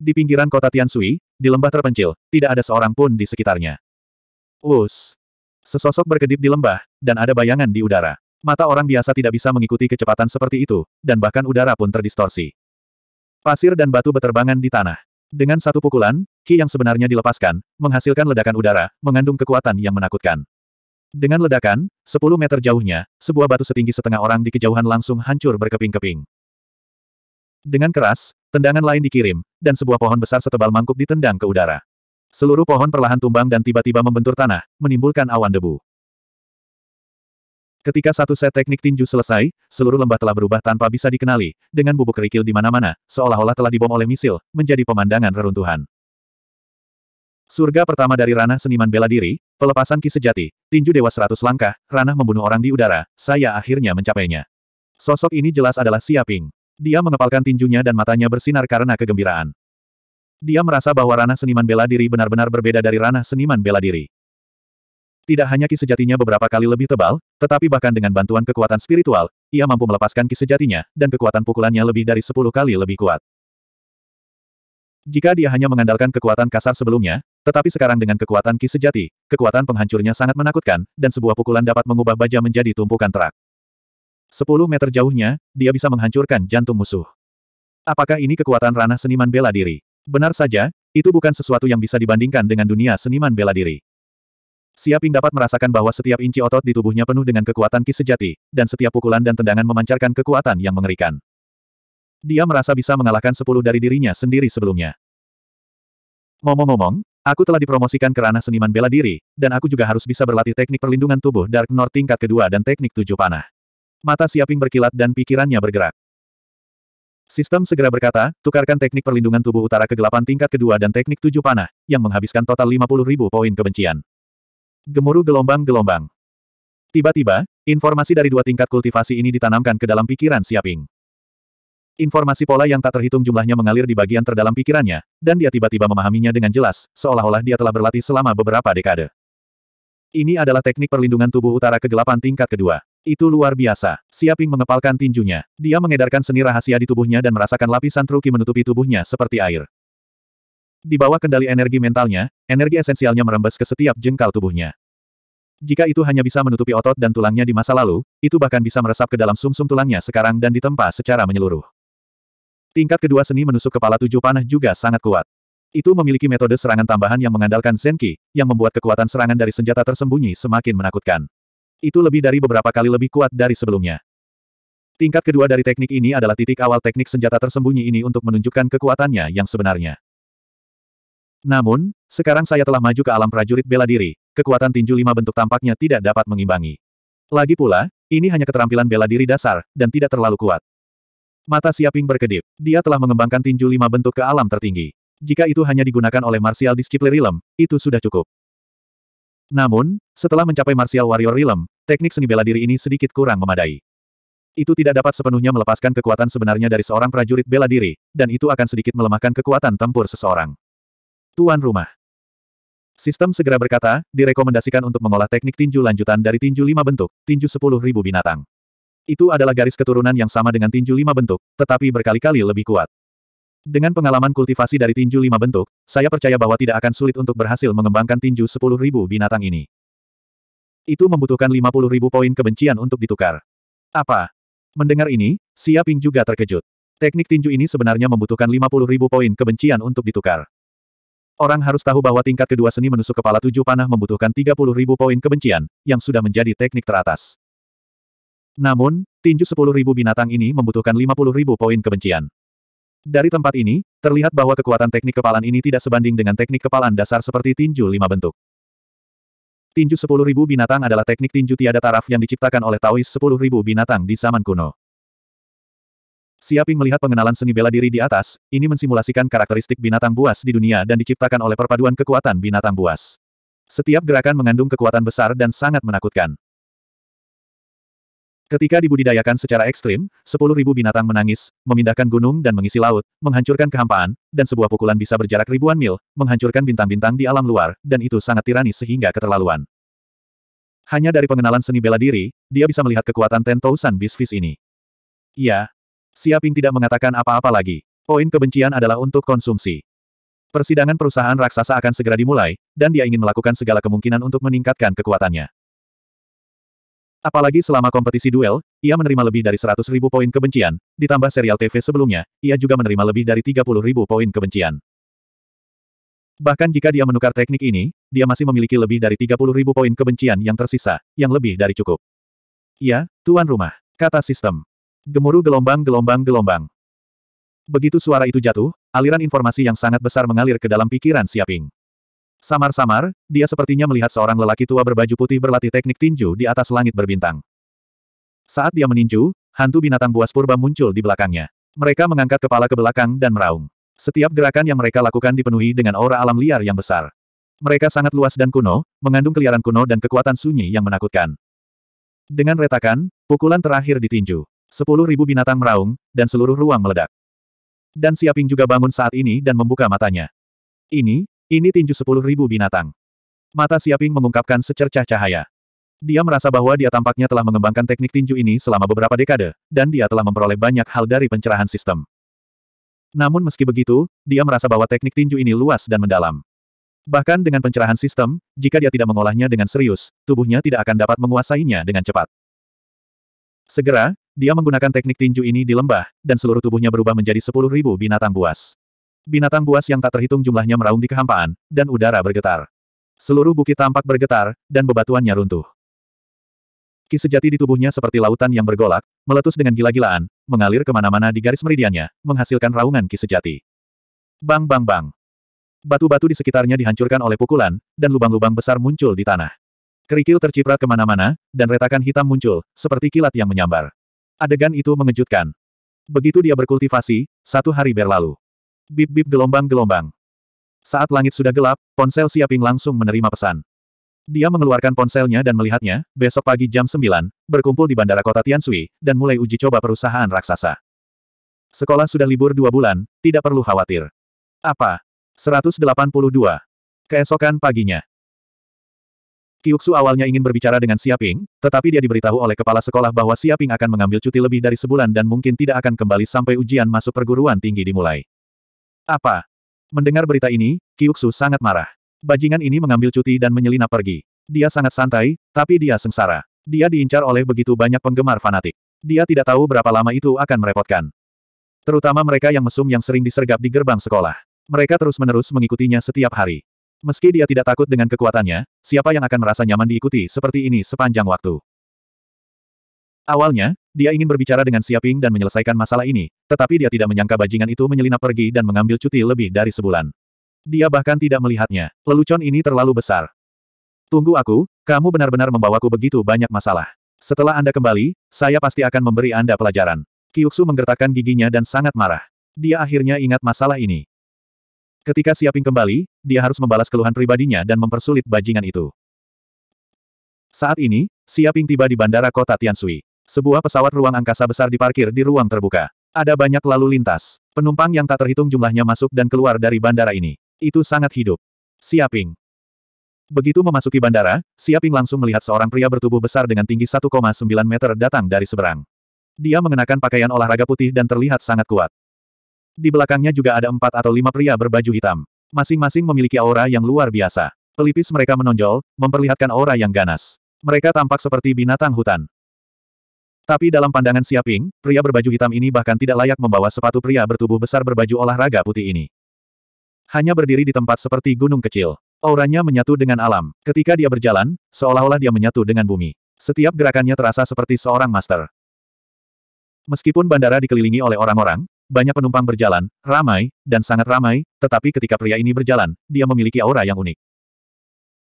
Di pinggiran kota Tiansui, di lembah terpencil, tidak ada seorang pun di sekitarnya. Us. Sesosok berkedip di lembah, dan ada bayangan di udara. Mata orang biasa tidak bisa mengikuti kecepatan seperti itu, dan bahkan udara pun terdistorsi. Pasir dan batu beterbangan di tanah. Dengan satu pukulan, ki yang sebenarnya dilepaskan, menghasilkan ledakan udara, mengandung kekuatan yang menakutkan. Dengan ledakan, 10 meter jauhnya, sebuah batu setinggi setengah orang di kejauhan langsung hancur berkeping-keping. Dengan keras, tendangan lain dikirim, dan sebuah pohon besar setebal mangkuk ditendang ke udara. Seluruh pohon perlahan tumbang dan tiba-tiba membentur tanah, menimbulkan awan debu. Ketika satu set teknik tinju selesai, seluruh lembah telah berubah tanpa bisa dikenali, dengan bubuk kerikil di mana-mana, seolah-olah telah dibom oleh misil, menjadi pemandangan reruntuhan. Surga pertama dari ranah seniman bela diri, pelepasan ki sejati, tinju dewa seratus langkah, ranah membunuh orang di udara, saya akhirnya mencapainya. Sosok ini jelas adalah Siaping. Dia mengepalkan tinjunya dan matanya bersinar karena kegembiraan. Dia merasa bahwa ranah seniman bela diri benar-benar berbeda dari ranah seniman bela diri. Tidak hanya ki sejatinya beberapa kali lebih tebal, tetapi bahkan dengan bantuan kekuatan spiritual, ia mampu melepaskan ki sejatinya, dan kekuatan pukulannya lebih dari sepuluh kali lebih kuat. Jika dia hanya mengandalkan kekuatan kasar sebelumnya, tetapi sekarang dengan kekuatan ki sejati, kekuatan penghancurnya sangat menakutkan, dan sebuah pukulan dapat mengubah baja menjadi tumpukan terak. Sepuluh meter jauhnya, dia bisa menghancurkan jantung musuh. Apakah ini kekuatan ranah seniman bela diri? Benar saja, itu bukan sesuatu yang bisa dibandingkan dengan dunia seniman bela diri. Siaping dapat merasakan bahwa setiap inci otot di tubuhnya penuh dengan kekuatan ki sejati, dan setiap pukulan dan tendangan memancarkan kekuatan yang mengerikan. Dia merasa bisa mengalahkan sepuluh dari dirinya sendiri sebelumnya. Ngomong-ngomong, Aku telah dipromosikan ke ranah seniman bela diri, dan aku juga harus bisa berlatih teknik perlindungan tubuh Dark North tingkat kedua dan teknik tujuh panah. Mata Siaping berkilat dan pikirannya bergerak. Sistem segera berkata, tukarkan teknik perlindungan tubuh utara kegelapan tingkat kedua dan teknik tujuh panah, yang menghabiskan total 50 ribu poin kebencian. Gemuruh gelombang-gelombang. Tiba-tiba, informasi dari dua tingkat kultivasi ini ditanamkan ke dalam pikiran Siaping. Informasi pola yang tak terhitung jumlahnya mengalir di bagian terdalam pikirannya, dan dia tiba-tiba memahaminya dengan jelas, seolah-olah dia telah berlatih selama beberapa dekade. Ini adalah teknik perlindungan tubuh utara kegelapan tingkat kedua. Itu luar biasa. Siaping mengepalkan tinjunya. Dia mengedarkan seni rahasia di tubuhnya dan merasakan lapisan truki menutupi tubuhnya seperti air. Di bawah kendali energi mentalnya, energi esensialnya merembes ke setiap jengkal tubuhnya. Jika itu hanya bisa menutupi otot dan tulangnya di masa lalu, itu bahkan bisa meresap ke dalam sumsum -sum tulangnya sekarang dan ditempa secara menyeluruh. Tingkat kedua seni menusuk kepala tujuh panah juga sangat kuat. Itu memiliki metode serangan tambahan yang mengandalkan Zenki, yang membuat kekuatan serangan dari senjata tersembunyi semakin menakutkan. Itu lebih dari beberapa kali lebih kuat dari sebelumnya. Tingkat kedua dari teknik ini adalah titik awal teknik senjata tersembunyi ini untuk menunjukkan kekuatannya yang sebenarnya. Namun, sekarang saya telah maju ke alam prajurit bela diri, kekuatan tinju lima bentuk tampaknya tidak dapat mengimbangi. Lagi pula, ini hanya keterampilan bela diri dasar, dan tidak terlalu kuat. Mata Siaping berkedip. Dia telah mengembangkan tinju lima bentuk ke alam tertinggi. Jika itu hanya digunakan oleh martial discipline realm, itu sudah cukup. Namun, setelah mencapai Martial Warrior Realm, teknik seni bela diri ini sedikit kurang memadai. Itu tidak dapat sepenuhnya melepaskan kekuatan sebenarnya dari seorang prajurit bela diri, dan itu akan sedikit melemahkan kekuatan tempur seseorang. Tuan Rumah Sistem segera berkata, direkomendasikan untuk mengolah teknik tinju lanjutan dari tinju lima bentuk, tinju sepuluh ribu binatang. Itu adalah garis keturunan yang sama dengan tinju lima bentuk, tetapi berkali-kali lebih kuat. Dengan pengalaman kultivasi dari tinju lima bentuk, saya percaya bahwa tidak akan sulit untuk berhasil mengembangkan tinju sepuluh ribu binatang ini. Itu membutuhkan lima puluh ribu poin kebencian untuk ditukar. Apa? Mendengar ini, Xia Ping juga terkejut. Teknik tinju ini sebenarnya membutuhkan lima puluh ribu poin kebencian untuk ditukar. Orang harus tahu bahwa tingkat kedua seni menusuk kepala tujuh panah membutuhkan tiga puluh ribu poin kebencian, yang sudah menjadi teknik teratas. Namun, tinju sepuluh ribu binatang ini membutuhkan lima puluh ribu poin kebencian. Dari tempat ini, terlihat bahwa kekuatan teknik kepalan ini tidak sebanding dengan teknik kepalan dasar seperti tinju lima bentuk. Tinju sepuluh ribu binatang adalah teknik tinju tiada taraf yang diciptakan oleh Taois sepuluh ribu binatang di zaman kuno. Siaping melihat pengenalan seni bela diri di atas, ini mensimulasikan karakteristik binatang buas di dunia dan diciptakan oleh perpaduan kekuatan binatang buas. Setiap gerakan mengandung kekuatan besar dan sangat menakutkan. Ketika dibudidayakan secara ekstrim, 10.000 binatang menangis, memindahkan gunung dan mengisi laut, menghancurkan kehampaan, dan sebuah pukulan bisa berjarak ribuan mil, menghancurkan bintang-bintang di alam luar, dan itu sangat tirani sehingga keterlaluan. Hanya dari pengenalan seni bela diri, dia bisa melihat kekuatan Beast Bisfis ini. Iya. Siaping tidak mengatakan apa-apa lagi. Poin kebencian adalah untuk konsumsi. Persidangan perusahaan raksasa akan segera dimulai, dan dia ingin melakukan segala kemungkinan untuk meningkatkan kekuatannya. Apalagi selama kompetisi duel, ia menerima lebih dari 100 ribu poin kebencian, ditambah serial TV sebelumnya, ia juga menerima lebih dari 30 ribu poin kebencian. Bahkan jika dia menukar teknik ini, dia masih memiliki lebih dari 30 ribu poin kebencian yang tersisa, yang lebih dari cukup. Ya, tuan rumah, kata sistem. Gemuruh gelombang-gelombang-gelombang. Begitu suara itu jatuh, aliran informasi yang sangat besar mengalir ke dalam pikiran Siaping. Samar-samar, dia sepertinya melihat seorang lelaki tua berbaju putih berlatih teknik tinju di atas langit berbintang. Saat dia meninju, hantu binatang buas purba muncul di belakangnya. Mereka mengangkat kepala ke belakang dan meraung. Setiap gerakan yang mereka lakukan dipenuhi dengan aura alam liar yang besar. Mereka sangat luas dan kuno, mengandung keliaran kuno dan kekuatan sunyi yang menakutkan. Dengan retakan, pukulan terakhir ditinju. Sepuluh ribu binatang meraung, dan seluruh ruang meledak. Dan Siaping juga bangun saat ini dan membuka matanya. Ini, ini tinju sepuluh ribu binatang. Mata Siaping mengungkapkan secercah cahaya. Dia merasa bahwa dia tampaknya telah mengembangkan teknik tinju ini selama beberapa dekade, dan dia telah memperoleh banyak hal dari pencerahan sistem. Namun meski begitu, dia merasa bahwa teknik tinju ini luas dan mendalam. Bahkan dengan pencerahan sistem, jika dia tidak mengolahnya dengan serius, tubuhnya tidak akan dapat menguasainya dengan cepat. Segera, dia menggunakan teknik tinju ini di lembah, dan seluruh tubuhnya berubah menjadi sepuluh ribu binatang buas. Binatang buas yang tak terhitung jumlahnya meraung di kehampaan, dan udara bergetar. Seluruh bukit tampak bergetar, dan bebatuannya runtuh. Ki sejati di tubuhnya seperti lautan yang bergolak, meletus dengan gila-gilaan, mengalir kemana-mana di garis meridiannya, menghasilkan raungan ki sejati. Bang bang bang. Batu-batu di sekitarnya dihancurkan oleh pukulan, dan lubang-lubang besar muncul di tanah. Kerikil terciprat kemana-mana, dan retakan hitam muncul, seperti kilat yang menyambar. Adegan itu mengejutkan. Begitu dia berkultivasi, satu hari berlalu. Bip-bip gelombang-gelombang. Saat langit sudah gelap, ponsel Siaping langsung menerima pesan. Dia mengeluarkan ponselnya dan melihatnya, besok pagi jam 9, berkumpul di bandara kota Tiansui, dan mulai uji coba perusahaan raksasa. Sekolah sudah libur dua bulan, tidak perlu khawatir. Apa? 182. Keesokan paginya. Kyuksu awalnya ingin berbicara dengan Siaping, tetapi dia diberitahu oleh kepala sekolah bahwa Siaping akan mengambil cuti lebih dari sebulan dan mungkin tidak akan kembali sampai ujian masuk perguruan tinggi dimulai. Apa? Mendengar berita ini, Kiuksu sangat marah. Bajingan ini mengambil cuti dan menyelinap pergi. Dia sangat santai, tapi dia sengsara. Dia diincar oleh begitu banyak penggemar fanatik. Dia tidak tahu berapa lama itu akan merepotkan. Terutama mereka yang mesum yang sering disergap di gerbang sekolah. Mereka terus-menerus mengikutinya setiap hari. Meski dia tidak takut dengan kekuatannya, siapa yang akan merasa nyaman diikuti seperti ini sepanjang waktu? Awalnya, dia ingin berbicara dengan Siaping dan menyelesaikan masalah ini, tetapi dia tidak menyangka bajingan itu menyelinap pergi dan mengambil cuti lebih dari sebulan. Dia bahkan tidak melihatnya. Lelucon ini terlalu besar. Tunggu aku, kamu benar-benar membawaku begitu banyak masalah. Setelah Anda kembali, saya pasti akan memberi Anda pelajaran. Kyuksu menggertakkan giginya dan sangat marah. Dia akhirnya ingat masalah ini. Ketika Siaping kembali, dia harus membalas keluhan pribadinya dan mempersulit bajingan itu. Saat ini, Siaping tiba di bandara kota Tiansui. Sebuah pesawat ruang angkasa besar diparkir di ruang terbuka. Ada banyak lalu lintas. Penumpang yang tak terhitung jumlahnya masuk dan keluar dari bandara ini. Itu sangat hidup. Siaping. Begitu memasuki bandara, Siaping langsung melihat seorang pria bertubuh besar dengan tinggi 1,9 meter datang dari seberang. Dia mengenakan pakaian olahraga putih dan terlihat sangat kuat. Di belakangnya juga ada empat atau lima pria berbaju hitam. Masing-masing memiliki aura yang luar biasa. Pelipis mereka menonjol, memperlihatkan aura yang ganas. Mereka tampak seperti binatang hutan. Tapi dalam pandangan Siaping, pria berbaju hitam ini bahkan tidak layak membawa sepatu pria bertubuh besar berbaju olahraga putih ini. Hanya berdiri di tempat seperti gunung kecil. Auranya menyatu dengan alam. Ketika dia berjalan, seolah-olah dia menyatu dengan bumi. Setiap gerakannya terasa seperti seorang master. Meskipun bandara dikelilingi oleh orang-orang, banyak penumpang berjalan, ramai, dan sangat ramai, tetapi ketika pria ini berjalan, dia memiliki aura yang unik.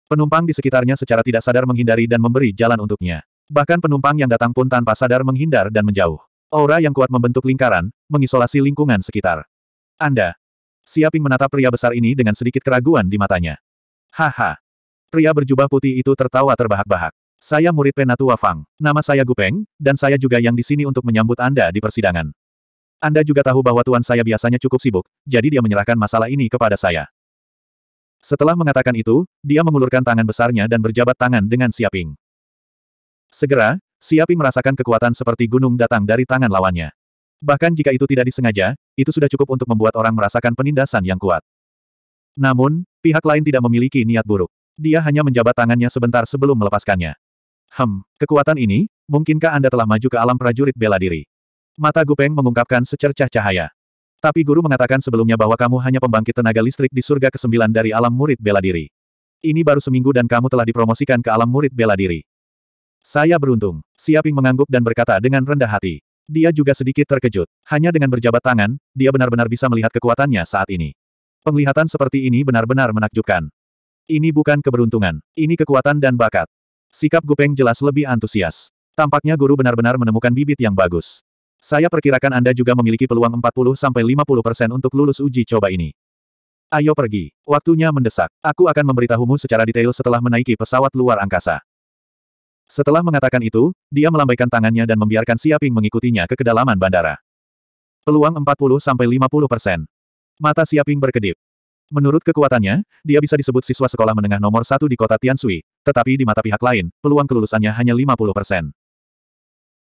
Penumpang di sekitarnya secara tidak sadar menghindari dan memberi jalan untuknya. Bahkan penumpang yang datang pun tanpa sadar menghindar dan menjauh. Aura yang kuat membentuk lingkaran, mengisolasi lingkungan sekitar. Anda. Siaping menatap pria besar ini dengan sedikit keraguan di matanya. Haha. Pria berjubah putih itu tertawa terbahak-bahak. Saya murid Penatua Fang. Nama saya Gupeng, dan saya juga yang di sini untuk menyambut Anda di persidangan. Anda juga tahu bahwa tuan saya biasanya cukup sibuk, jadi dia menyerahkan masalah ini kepada saya. Setelah mengatakan itu, dia mengulurkan tangan besarnya dan berjabat tangan dengan Siaping. Segera, Siapi merasakan kekuatan seperti gunung datang dari tangan lawannya. Bahkan jika itu tidak disengaja, itu sudah cukup untuk membuat orang merasakan penindasan yang kuat. Namun, pihak lain tidak memiliki niat buruk. Dia hanya menjabat tangannya sebentar sebelum melepaskannya. Hem, kekuatan ini, mungkinkah Anda telah maju ke alam prajurit bela diri? Mata Gupeng mengungkapkan secercah cahaya. Tapi guru mengatakan sebelumnya bahwa kamu hanya pembangkit tenaga listrik di surga ke-9 dari alam murid bela diri. Ini baru seminggu dan kamu telah dipromosikan ke alam murid bela diri. Saya beruntung. Siaping mengangguk dan berkata dengan rendah hati. Dia juga sedikit terkejut. Hanya dengan berjabat tangan, dia benar-benar bisa melihat kekuatannya saat ini. Penglihatan seperti ini benar-benar menakjubkan. Ini bukan keberuntungan. Ini kekuatan dan bakat. Sikap Gupeng jelas lebih antusias. Tampaknya guru benar-benar menemukan bibit yang bagus. Saya perkirakan Anda juga memiliki peluang 40-50% untuk lulus uji coba ini. Ayo pergi. Waktunya mendesak. Aku akan memberitahumu secara detail setelah menaiki pesawat luar angkasa. Setelah mengatakan itu, dia melambaikan tangannya dan membiarkan Siaping mengikutinya ke kedalaman bandara. Peluang 40-50 persen. Mata Siaping berkedip. Menurut kekuatannya, dia bisa disebut siswa sekolah menengah nomor satu di kota Tiansui, tetapi di mata pihak lain, peluang kelulusannya hanya 50 persen.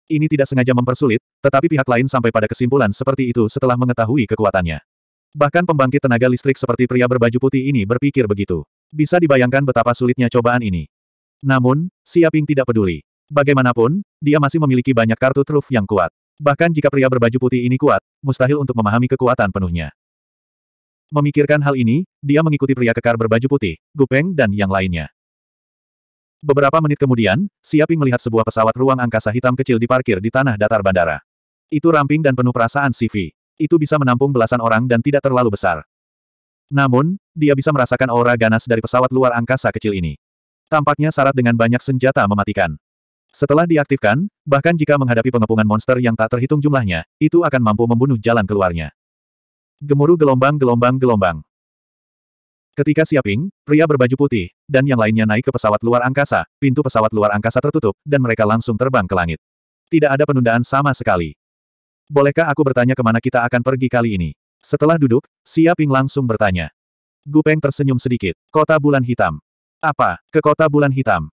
Ini tidak sengaja mempersulit, tetapi pihak lain sampai pada kesimpulan seperti itu setelah mengetahui kekuatannya. Bahkan pembangkit tenaga listrik seperti pria berbaju putih ini berpikir begitu. Bisa dibayangkan betapa sulitnya cobaan ini. Namun, Siaping tidak peduli. Bagaimanapun, dia masih memiliki banyak kartu truf yang kuat. Bahkan jika pria berbaju putih ini kuat, mustahil untuk memahami kekuatan penuhnya. Memikirkan hal ini, dia mengikuti pria kekar berbaju putih, Gupeng dan yang lainnya. Beberapa menit kemudian, Siaping melihat sebuah pesawat ruang angkasa hitam kecil diparkir di tanah datar bandara. Itu ramping dan penuh perasaan CV. Itu bisa menampung belasan orang dan tidak terlalu besar. Namun, dia bisa merasakan aura ganas dari pesawat luar angkasa kecil ini. Tampaknya syarat dengan banyak senjata mematikan. Setelah diaktifkan, bahkan jika menghadapi pengepungan monster yang tak terhitung jumlahnya, itu akan mampu membunuh jalan keluarnya. Gemuruh gelombang-gelombang-gelombang. Ketika Siaping, pria berbaju putih, dan yang lainnya naik ke pesawat luar angkasa, pintu pesawat luar angkasa tertutup, dan mereka langsung terbang ke langit. Tidak ada penundaan sama sekali. Bolehkah aku bertanya kemana kita akan pergi kali ini? Setelah duduk, Siaping langsung bertanya. Gupeng tersenyum sedikit. Kota bulan hitam. Apa, ke kota bulan hitam?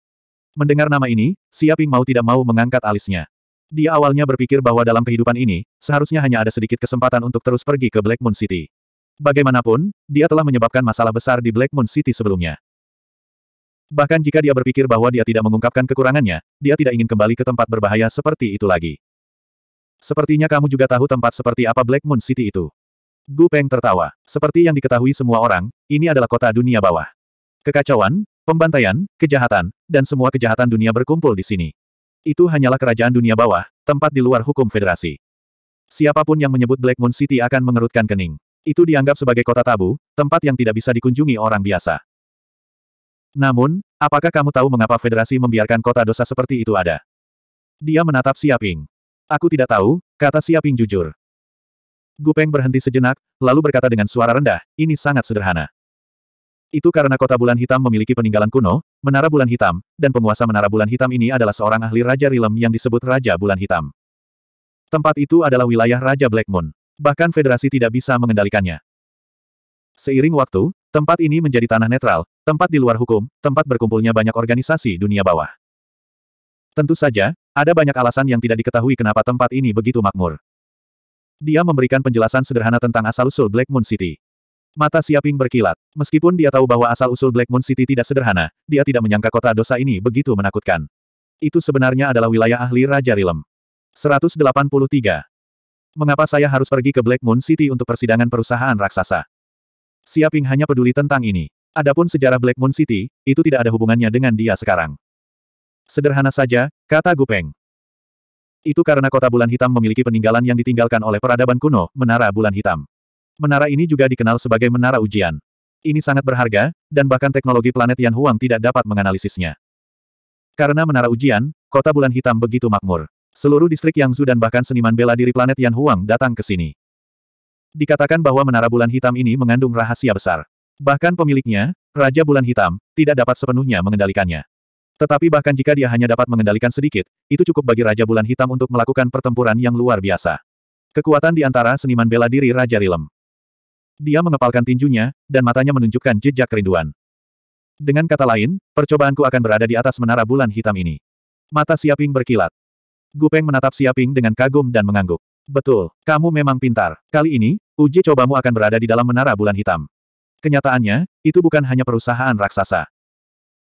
Mendengar nama ini, Siaping mau tidak mau mengangkat alisnya. Dia awalnya berpikir bahwa dalam kehidupan ini, seharusnya hanya ada sedikit kesempatan untuk terus pergi ke Black Moon City. Bagaimanapun, dia telah menyebabkan masalah besar di Black Moon City sebelumnya. Bahkan jika dia berpikir bahwa dia tidak mengungkapkan kekurangannya, dia tidak ingin kembali ke tempat berbahaya seperti itu lagi. Sepertinya kamu juga tahu tempat seperti apa Black Moon City itu. Gu Peng tertawa. Seperti yang diketahui semua orang, ini adalah kota dunia bawah. Kekacauan, Pembantaian, kejahatan, dan semua kejahatan dunia berkumpul di sini. Itu hanyalah kerajaan dunia bawah, tempat di luar hukum federasi. Siapapun yang menyebut Black Moon City akan mengerutkan kening. Itu dianggap sebagai kota tabu, tempat yang tidak bisa dikunjungi orang biasa. Namun, apakah kamu tahu mengapa federasi membiarkan kota dosa seperti itu ada? Dia menatap Siaping. Aku tidak tahu, kata Siaping jujur. Gupeng berhenti sejenak, lalu berkata dengan suara rendah, ini sangat sederhana. Itu karena kota bulan hitam memiliki peninggalan kuno, menara bulan hitam, dan penguasa menara bulan hitam ini adalah seorang ahli Raja Rilem yang disebut Raja Bulan Hitam. Tempat itu adalah wilayah Raja Black Moon. Bahkan federasi tidak bisa mengendalikannya. Seiring waktu, tempat ini menjadi tanah netral, tempat di luar hukum, tempat berkumpulnya banyak organisasi dunia bawah. Tentu saja, ada banyak alasan yang tidak diketahui kenapa tempat ini begitu makmur. Dia memberikan penjelasan sederhana tentang asal-usul Black Moon City. Mata Siaping berkilat. Meskipun dia tahu bahwa asal-usul Black Moon City tidak sederhana, dia tidak menyangka kota dosa ini begitu menakutkan. Itu sebenarnya adalah wilayah ahli Raja Rilem. 183. Mengapa saya harus pergi ke Black Moon City untuk persidangan perusahaan raksasa? Siaping hanya peduli tentang ini. Adapun sejarah Black Moon City, itu tidak ada hubungannya dengan dia sekarang. Sederhana saja, kata Gupeng. Itu karena kota bulan hitam memiliki peninggalan yang ditinggalkan oleh peradaban kuno, menara bulan hitam. Menara ini juga dikenal sebagai menara ujian. Ini sangat berharga, dan bahkan teknologi planet Yan Huang tidak dapat menganalisisnya. Karena menara ujian, kota bulan hitam begitu makmur. Seluruh distrik Yang Zu dan bahkan seniman bela diri planet Yan Huang datang ke sini. Dikatakan bahwa menara bulan hitam ini mengandung rahasia besar. Bahkan pemiliknya, Raja Bulan Hitam, tidak dapat sepenuhnya mengendalikannya. Tetapi bahkan jika dia hanya dapat mengendalikan sedikit, itu cukup bagi Raja Bulan Hitam untuk melakukan pertempuran yang luar biasa. Kekuatan di antara seniman bela diri Raja Rilem. Dia mengepalkan tinjunya, dan matanya menunjukkan jejak kerinduan. Dengan kata lain, percobaanku akan berada di atas menara bulan hitam ini. Mata Siaping berkilat. Gupeng menatap Siaping dengan kagum dan mengangguk. Betul, kamu memang pintar. Kali ini, uji cobamu akan berada di dalam menara bulan hitam. Kenyataannya, itu bukan hanya perusahaan raksasa.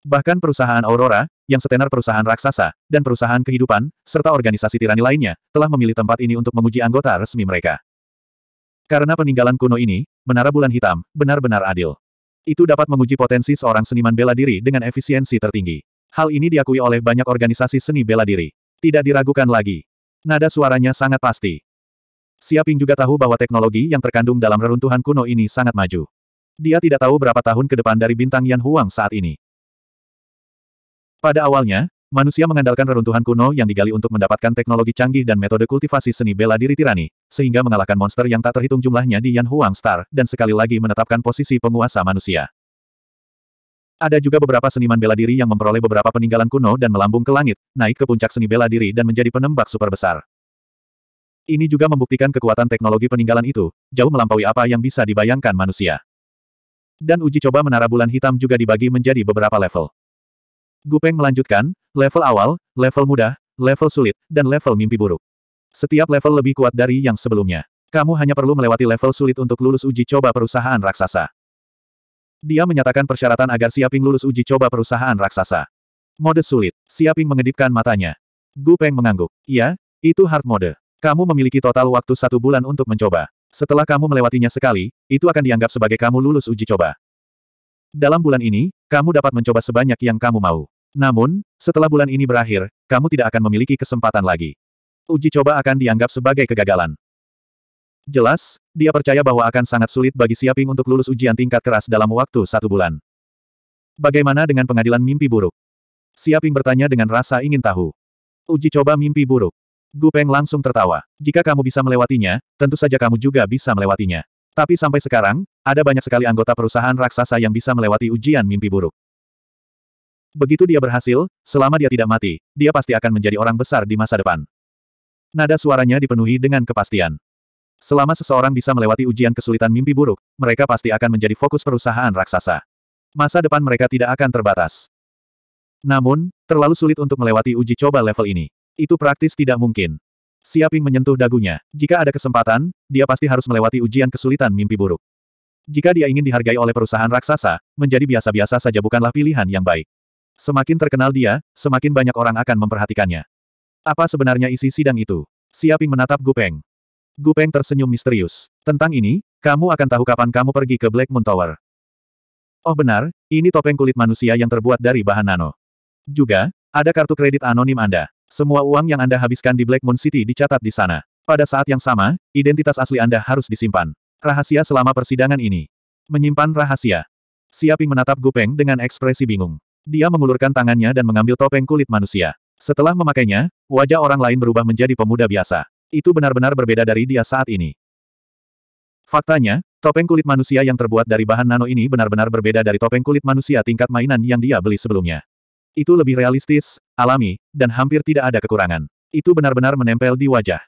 Bahkan perusahaan Aurora, yang setenar perusahaan raksasa, dan perusahaan kehidupan, serta organisasi tirani lainnya, telah memilih tempat ini untuk menguji anggota resmi mereka. Karena peninggalan kuno ini, menara bulan hitam, benar-benar adil. Itu dapat menguji potensi seorang seniman bela diri dengan efisiensi tertinggi. Hal ini diakui oleh banyak organisasi seni bela diri. Tidak diragukan lagi. Nada suaranya sangat pasti. Siaping juga tahu bahwa teknologi yang terkandung dalam reruntuhan kuno ini sangat maju. Dia tidak tahu berapa tahun ke depan dari bintang Yan Huang saat ini. Pada awalnya, Manusia mengandalkan reruntuhan kuno yang digali untuk mendapatkan teknologi canggih dan metode kultivasi seni bela diri tirani, sehingga mengalahkan monster yang tak terhitung jumlahnya di Yan Huang Star, dan sekali lagi menetapkan posisi penguasa manusia. Ada juga beberapa seniman bela diri yang memperoleh beberapa peninggalan kuno dan melambung ke langit, naik ke puncak seni bela diri dan menjadi penembak super besar. Ini juga membuktikan kekuatan teknologi peninggalan itu, jauh melampaui apa yang bisa dibayangkan manusia. Dan uji coba menara bulan hitam juga dibagi menjadi beberapa level. Gupeng melanjutkan, level awal, level mudah, level sulit, dan level mimpi buruk. Setiap level lebih kuat dari yang sebelumnya. Kamu hanya perlu melewati level sulit untuk lulus uji coba perusahaan raksasa. Dia menyatakan persyaratan agar Siaping lulus uji coba perusahaan raksasa. Mode sulit. Siaping mengedipkan matanya. Gupeng mengangguk. Iya, itu hard mode. Kamu memiliki total waktu satu bulan untuk mencoba. Setelah kamu melewatinya sekali, itu akan dianggap sebagai kamu lulus uji coba. Dalam bulan ini, kamu dapat mencoba sebanyak yang kamu mau. Namun, setelah bulan ini berakhir, kamu tidak akan memiliki kesempatan lagi. Uji coba akan dianggap sebagai kegagalan. Jelas, dia percaya bahwa akan sangat sulit bagi Siaping untuk lulus ujian tingkat keras dalam waktu satu bulan. Bagaimana dengan pengadilan mimpi buruk? Siaping bertanya dengan rasa ingin tahu. Uji coba mimpi buruk. Gu Peng langsung tertawa. Jika kamu bisa melewatinya, tentu saja kamu juga bisa melewatinya. Tapi sampai sekarang, ada banyak sekali anggota perusahaan raksasa yang bisa melewati ujian mimpi buruk. Begitu dia berhasil, selama dia tidak mati, dia pasti akan menjadi orang besar di masa depan. Nada suaranya dipenuhi dengan kepastian. Selama seseorang bisa melewati ujian kesulitan mimpi buruk, mereka pasti akan menjadi fokus perusahaan raksasa. Masa depan mereka tidak akan terbatas. Namun, terlalu sulit untuk melewati uji coba level ini. Itu praktis tidak mungkin. Siaping menyentuh dagunya. Jika ada kesempatan, dia pasti harus melewati ujian kesulitan mimpi buruk. Jika dia ingin dihargai oleh perusahaan raksasa, menjadi biasa-biasa saja bukanlah pilihan yang baik. Semakin terkenal dia, semakin banyak orang akan memperhatikannya. Apa sebenarnya isi sidang itu? Siaping menatap Gupeng. Gupeng tersenyum misterius. Tentang ini, kamu akan tahu kapan kamu pergi ke Black Moon Tower. Oh benar, ini topeng kulit manusia yang terbuat dari bahan nano. Juga, ada kartu kredit anonim Anda. Semua uang yang Anda habiskan di Black Moon City dicatat di sana. Pada saat yang sama, identitas asli Anda harus disimpan. Rahasia selama persidangan ini. Menyimpan rahasia. Siaping menatap Gupeng dengan ekspresi bingung. Dia mengulurkan tangannya dan mengambil topeng kulit manusia. Setelah memakainya, wajah orang lain berubah menjadi pemuda biasa. Itu benar-benar berbeda dari dia saat ini. Faktanya, topeng kulit manusia yang terbuat dari bahan nano ini benar-benar berbeda dari topeng kulit manusia tingkat mainan yang dia beli sebelumnya. Itu lebih realistis, alami, dan hampir tidak ada kekurangan. Itu benar-benar menempel di wajah.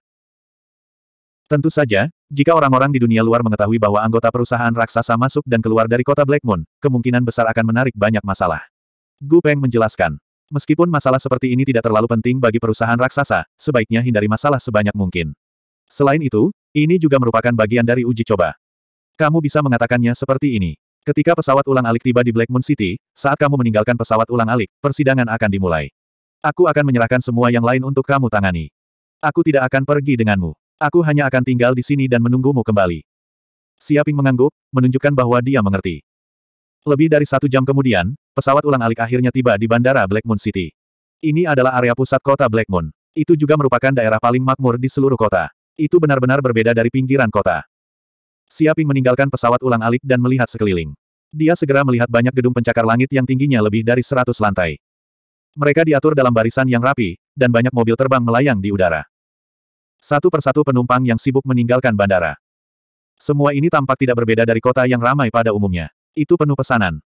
Tentu saja, jika orang-orang di dunia luar mengetahui bahwa anggota perusahaan raksasa masuk dan keluar dari kota Black Moon, kemungkinan besar akan menarik banyak masalah. Gu Peng menjelaskan, meskipun masalah seperti ini tidak terlalu penting bagi perusahaan raksasa, sebaiknya hindari masalah sebanyak mungkin. Selain itu, ini juga merupakan bagian dari uji coba. Kamu bisa mengatakannya seperti ini. Ketika pesawat ulang alik tiba di Black Moon City, saat kamu meninggalkan pesawat ulang alik, persidangan akan dimulai. Aku akan menyerahkan semua yang lain untuk kamu tangani. Aku tidak akan pergi denganmu. Aku hanya akan tinggal di sini dan menunggumu kembali. Siaping mengangguk, menunjukkan bahwa dia mengerti. Lebih dari satu jam kemudian, pesawat ulang alik akhirnya tiba di Bandara Black Moon City. Ini adalah area pusat kota Black Moon. Itu juga merupakan daerah paling makmur di seluruh kota. Itu benar-benar berbeda dari pinggiran kota. Siaping meninggalkan pesawat ulang alik dan melihat sekeliling. Dia segera melihat banyak gedung pencakar langit yang tingginya lebih dari 100 lantai. Mereka diatur dalam barisan yang rapi, dan banyak mobil terbang melayang di udara. Satu persatu penumpang yang sibuk meninggalkan bandara. Semua ini tampak tidak berbeda dari kota yang ramai pada umumnya. Itu penuh pesanan.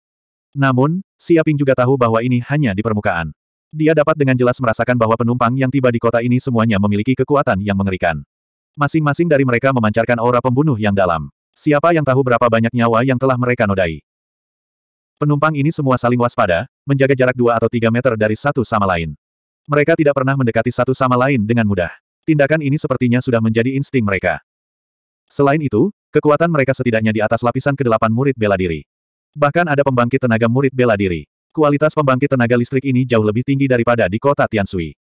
Namun, Siaping juga tahu bahwa ini hanya di permukaan. Dia dapat dengan jelas merasakan bahwa penumpang yang tiba di kota ini semuanya memiliki kekuatan yang mengerikan. Masing-masing dari mereka memancarkan aura pembunuh yang dalam. Siapa yang tahu berapa banyak nyawa yang telah mereka nodai? Penumpang ini semua saling waspada, menjaga jarak dua atau tiga meter dari satu sama lain. Mereka tidak pernah mendekati satu sama lain dengan mudah. Tindakan ini sepertinya sudah menjadi insting mereka. Selain itu, kekuatan mereka setidaknya di atas lapisan kedelapan murid bela diri. Bahkan ada pembangkit tenaga murid bela diri. Kualitas pembangkit tenaga listrik ini jauh lebih tinggi daripada di kota Tiansui.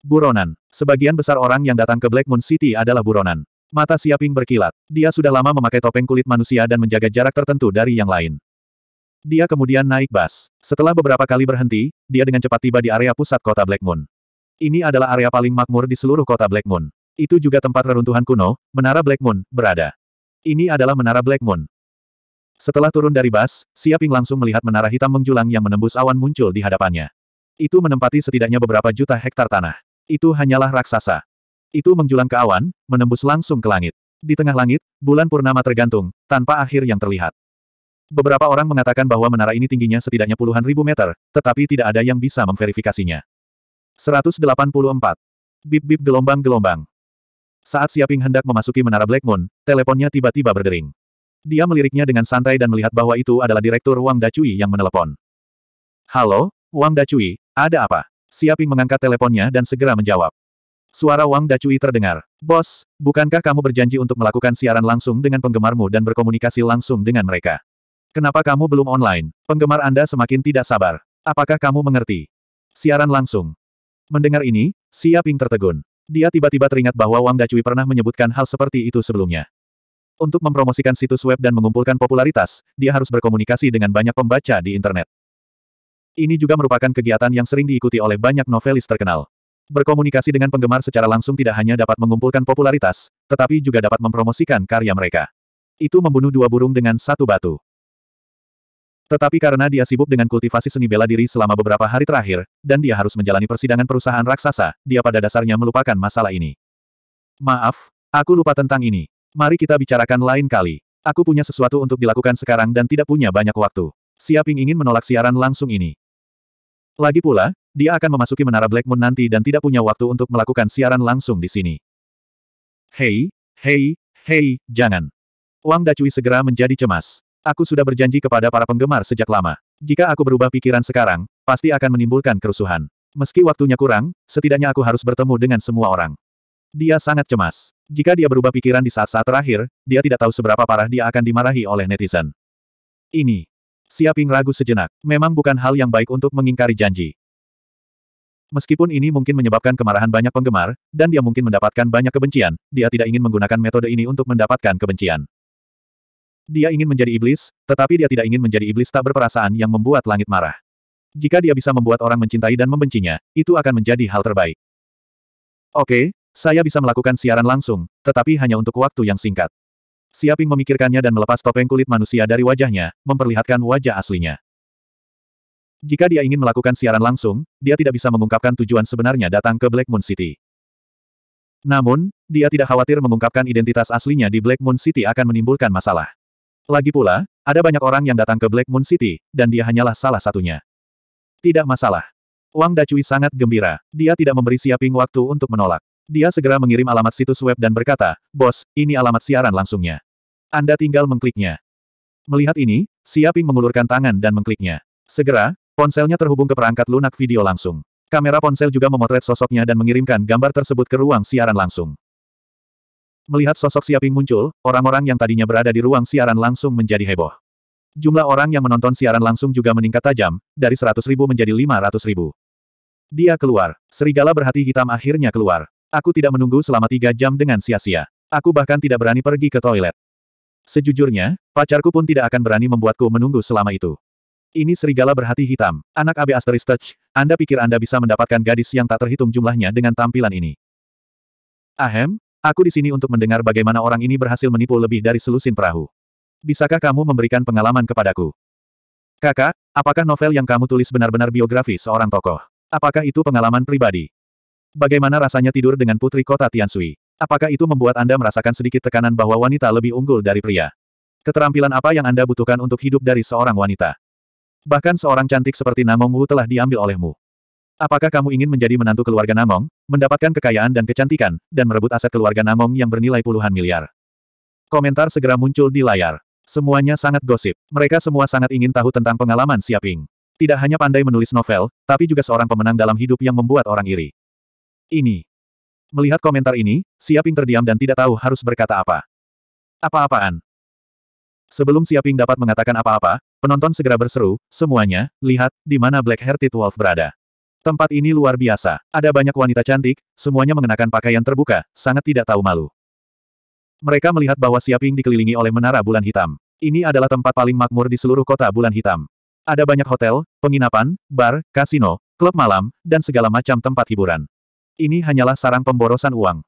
Buronan. Sebagian besar orang yang datang ke Black Moon City adalah buronan. Mata Siaping berkilat. Dia sudah lama memakai topeng kulit manusia dan menjaga jarak tertentu dari yang lain. Dia kemudian naik bus. Setelah beberapa kali berhenti, dia dengan cepat tiba di area pusat kota Black Moon. Ini adalah area paling makmur di seluruh kota Black Moon. Itu juga tempat reruntuhan kuno, Menara Black Moon, berada. Ini adalah Menara Black Moon. Setelah turun dari bus, Siaping langsung melihat menara hitam menjulang yang menembus awan muncul di hadapannya. Itu menempati setidaknya beberapa juta hektar tanah. Itu hanyalah raksasa. Itu menjulang ke awan, menembus langsung ke langit. Di tengah langit, bulan purnama tergantung, tanpa akhir yang terlihat. Beberapa orang mengatakan bahwa menara ini tingginya setidaknya puluhan ribu meter, tetapi tidak ada yang bisa memverifikasinya. 184. Bip-bip gelombang-gelombang. Saat Siaping hendak memasuki menara Black Moon, teleponnya tiba-tiba berdering. Dia meliriknya dengan santai dan melihat bahwa itu adalah Direktur Wang Dacui yang menelepon. Halo, Wang Dacui, ada apa? Siaping mengangkat teleponnya dan segera menjawab. Suara Wang Dacui terdengar. Bos, bukankah kamu berjanji untuk melakukan siaran langsung dengan penggemarmu dan berkomunikasi langsung dengan mereka? Kenapa kamu belum online? Penggemar Anda semakin tidak sabar. Apakah kamu mengerti? Siaran langsung. Mendengar ini, Xia Ping tertegun. Dia tiba-tiba teringat bahwa Wang Dacui pernah menyebutkan hal seperti itu sebelumnya. Untuk mempromosikan situs web dan mengumpulkan popularitas, dia harus berkomunikasi dengan banyak pembaca di internet. Ini juga merupakan kegiatan yang sering diikuti oleh banyak novelis terkenal. Berkomunikasi dengan penggemar secara langsung tidak hanya dapat mengumpulkan popularitas, tetapi juga dapat mempromosikan karya mereka. Itu membunuh dua burung dengan satu batu. Tetapi karena dia sibuk dengan kultivasi seni bela diri selama beberapa hari terakhir, dan dia harus menjalani persidangan perusahaan raksasa, dia pada dasarnya melupakan masalah ini. Maaf, aku lupa tentang ini. Mari kita bicarakan lain kali. Aku punya sesuatu untuk dilakukan sekarang dan tidak punya banyak waktu. Siaping ingin menolak siaran langsung ini. Lagi pula, dia akan memasuki menara Black Moon nanti dan tidak punya waktu untuk melakukan siaran langsung di sini. Hei, hei, hei, jangan. Wang Dacui segera menjadi cemas. Aku sudah berjanji kepada para penggemar sejak lama. Jika aku berubah pikiran sekarang, pasti akan menimbulkan kerusuhan. Meski waktunya kurang, setidaknya aku harus bertemu dengan semua orang. Dia sangat cemas. Jika dia berubah pikiran di saat-saat terakhir, dia tidak tahu seberapa parah dia akan dimarahi oleh netizen. Ini. Siaping ragu sejenak. Memang bukan hal yang baik untuk mengingkari janji. Meskipun ini mungkin menyebabkan kemarahan banyak penggemar, dan dia mungkin mendapatkan banyak kebencian, dia tidak ingin menggunakan metode ini untuk mendapatkan kebencian. Dia ingin menjadi iblis, tetapi dia tidak ingin menjadi iblis tak berperasaan yang membuat langit marah. Jika dia bisa membuat orang mencintai dan membencinya, itu akan menjadi hal terbaik. Oke, saya bisa melakukan siaran langsung, tetapi hanya untuk waktu yang singkat. Siaping memikirkannya dan melepas topeng kulit manusia dari wajahnya, memperlihatkan wajah aslinya. Jika dia ingin melakukan siaran langsung, dia tidak bisa mengungkapkan tujuan sebenarnya datang ke Black Moon City. Namun, dia tidak khawatir mengungkapkan identitas aslinya di Black Moon City akan menimbulkan masalah. Lagi pula, ada banyak orang yang datang ke Black Moon City, dan dia hanyalah salah satunya. Tidak masalah. Wang Dacui sangat gembira. Dia tidak memberi Siaping waktu untuk menolak. Dia segera mengirim alamat situs web dan berkata, Bos, ini alamat siaran langsungnya. Anda tinggal mengkliknya. Melihat ini, Siaping mengulurkan tangan dan mengkliknya. Segera, ponselnya terhubung ke perangkat lunak video langsung. Kamera ponsel juga memotret sosoknya dan mengirimkan gambar tersebut ke ruang siaran langsung. Melihat sosok Siaping muncul, orang-orang yang tadinya berada di ruang siaran langsung menjadi heboh. Jumlah orang yang menonton siaran langsung juga meningkat tajam, dari seratus ribu menjadi ratus ribu. Dia keluar. Serigala berhati hitam akhirnya keluar. Aku tidak menunggu selama tiga jam dengan sia-sia. Aku bahkan tidak berani pergi ke toilet. Sejujurnya, pacarku pun tidak akan berani membuatku menunggu selama itu. Ini serigala berhati hitam, anak abe Asterisk Touch, Anda pikir Anda bisa mendapatkan gadis yang tak terhitung jumlahnya dengan tampilan ini. Ahem, Aku di sini untuk mendengar bagaimana orang ini berhasil menipu lebih dari selusin perahu. Bisakah kamu memberikan pengalaman kepadaku? Kakak, apakah novel yang kamu tulis benar-benar biografi seorang tokoh? Apakah itu pengalaman pribadi? Bagaimana rasanya tidur dengan putri kota Tiansui? Apakah itu membuat Anda merasakan sedikit tekanan bahwa wanita lebih unggul dari pria? Keterampilan apa yang Anda butuhkan untuk hidup dari seorang wanita? Bahkan seorang cantik seperti Namong Wu telah diambil olehmu. Apakah kamu ingin menjadi menantu keluarga Namong, mendapatkan kekayaan dan kecantikan, dan merebut aset keluarga Namong yang bernilai puluhan miliar? Komentar segera muncul di layar. Semuanya sangat gosip. Mereka semua sangat ingin tahu tentang pengalaman Siaping. Tidak hanya pandai menulis novel, tapi juga seorang pemenang dalam hidup yang membuat orang iri. Ini. Melihat komentar ini, Siaping terdiam dan tidak tahu harus berkata apa. Apa-apaan? Sebelum Siaping dapat mengatakan apa-apa, penonton segera berseru, semuanya, lihat, di mana Black-Hearted Wolf berada. Tempat ini luar biasa. Ada banyak wanita cantik, semuanya mengenakan pakaian terbuka, sangat tidak tahu malu. Mereka melihat bahwa Siaping dikelilingi oleh menara bulan hitam. Ini adalah tempat paling makmur di seluruh kota bulan hitam. Ada banyak hotel, penginapan, bar, kasino, klub malam, dan segala macam tempat hiburan. Ini hanyalah sarang pemborosan uang.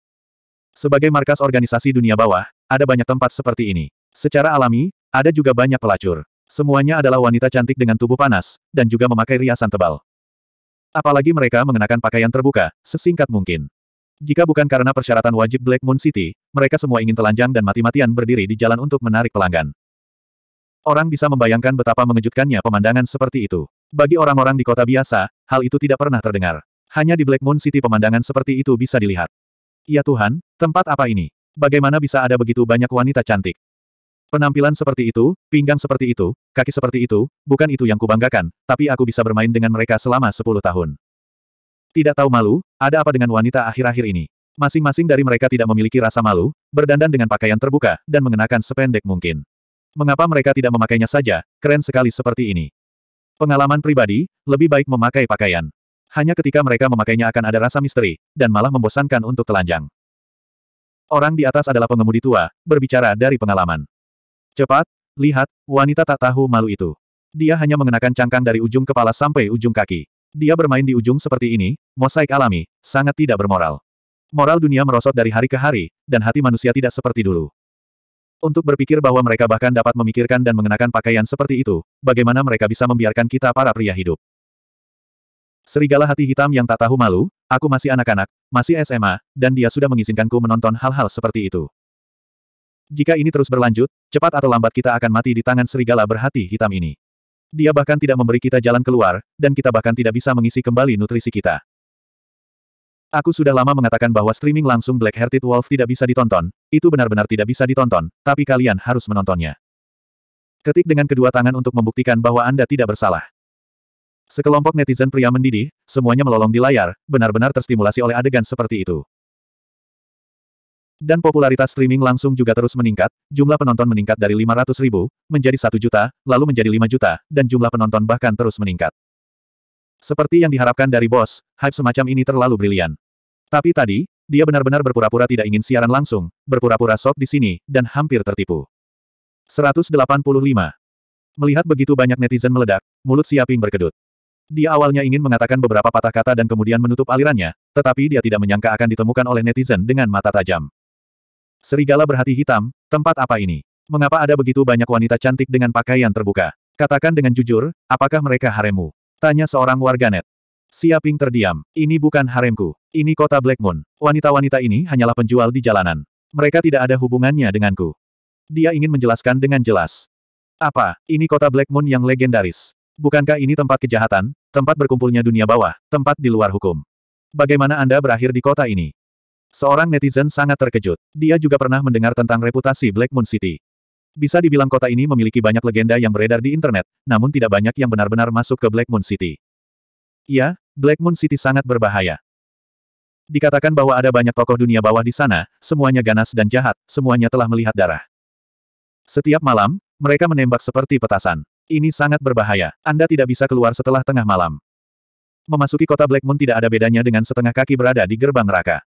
Sebagai markas organisasi dunia bawah, ada banyak tempat seperti ini. Secara alami, ada juga banyak pelacur. Semuanya adalah wanita cantik dengan tubuh panas, dan juga memakai riasan tebal. Apalagi mereka mengenakan pakaian terbuka, sesingkat mungkin. Jika bukan karena persyaratan wajib Black Moon City, mereka semua ingin telanjang dan mati-matian berdiri di jalan untuk menarik pelanggan. Orang bisa membayangkan betapa mengejutkannya pemandangan seperti itu. Bagi orang-orang di kota biasa, hal itu tidak pernah terdengar. Hanya di Black Moon City pemandangan seperti itu bisa dilihat. Ya Tuhan, tempat apa ini? Bagaimana bisa ada begitu banyak wanita cantik? Penampilan seperti itu, pinggang seperti itu, kaki seperti itu, bukan itu yang kubanggakan, tapi aku bisa bermain dengan mereka selama 10 tahun. Tidak tahu malu, ada apa dengan wanita akhir-akhir ini? Masing-masing dari mereka tidak memiliki rasa malu, berdandan dengan pakaian terbuka, dan mengenakan sependek mungkin. Mengapa mereka tidak memakainya saja, keren sekali seperti ini. Pengalaman pribadi, lebih baik memakai pakaian. Hanya ketika mereka memakainya akan ada rasa misteri, dan malah membosankan untuk telanjang. Orang di atas adalah pengemudi tua, berbicara dari pengalaman. Cepat, lihat, wanita tak tahu malu itu. Dia hanya mengenakan cangkang dari ujung kepala sampai ujung kaki. Dia bermain di ujung seperti ini, mosaik alami, sangat tidak bermoral. Moral dunia merosot dari hari ke hari, dan hati manusia tidak seperti dulu. Untuk berpikir bahwa mereka bahkan dapat memikirkan dan mengenakan pakaian seperti itu, bagaimana mereka bisa membiarkan kita para pria hidup. Serigala hati hitam yang tak tahu malu, aku masih anak-anak, masih SMA, dan dia sudah mengizinkanku menonton hal-hal seperti itu. Jika ini terus berlanjut, cepat atau lambat kita akan mati di tangan serigala berhati hitam ini. Dia bahkan tidak memberi kita jalan keluar, dan kita bahkan tidak bisa mengisi kembali nutrisi kita. Aku sudah lama mengatakan bahwa streaming langsung Black Hearted Wolf tidak bisa ditonton, itu benar-benar tidak bisa ditonton, tapi kalian harus menontonnya. Ketik dengan kedua tangan untuk membuktikan bahwa Anda tidak bersalah. Sekelompok netizen pria mendidih, semuanya melolong di layar, benar-benar terstimulasi oleh adegan seperti itu. Dan popularitas streaming langsung juga terus meningkat, jumlah penonton meningkat dari 500 ribu, menjadi 1 juta, lalu menjadi 5 juta, dan jumlah penonton bahkan terus meningkat. Seperti yang diharapkan dari bos, hype semacam ini terlalu brilian. Tapi tadi, dia benar-benar berpura-pura tidak ingin siaran langsung, berpura-pura sok di sini, dan hampir tertipu. 185. Melihat begitu banyak netizen meledak, mulut Siaping berkedut. Dia awalnya ingin mengatakan beberapa patah kata dan kemudian menutup alirannya, tetapi dia tidak menyangka akan ditemukan oleh netizen dengan mata tajam. Serigala berhati hitam, tempat apa ini? Mengapa ada begitu banyak wanita cantik dengan pakaian terbuka? Katakan dengan jujur, apakah mereka haremu? Tanya seorang warganet. Siaping terdiam. Ini bukan haremku. Ini kota Black Moon. Wanita-wanita ini hanyalah penjual di jalanan. Mereka tidak ada hubungannya denganku. Dia ingin menjelaskan dengan jelas. Apa, ini kota Black Moon yang legendaris. Bukankah ini tempat kejahatan, tempat berkumpulnya dunia bawah, tempat di luar hukum. Bagaimana Anda berakhir di kota ini? Seorang netizen sangat terkejut. Dia juga pernah mendengar tentang reputasi Black Moon City. Bisa dibilang kota ini memiliki banyak legenda yang beredar di internet, namun tidak banyak yang benar-benar masuk ke Black Moon City. Ya, Black Moon City sangat berbahaya. Dikatakan bahwa ada banyak tokoh dunia bawah di sana, semuanya ganas dan jahat, semuanya telah melihat darah. Setiap malam, mereka menembak seperti petasan. Ini sangat berbahaya, Anda tidak bisa keluar setelah tengah malam. Memasuki kota Black Moon tidak ada bedanya dengan setengah kaki berada di gerbang neraka.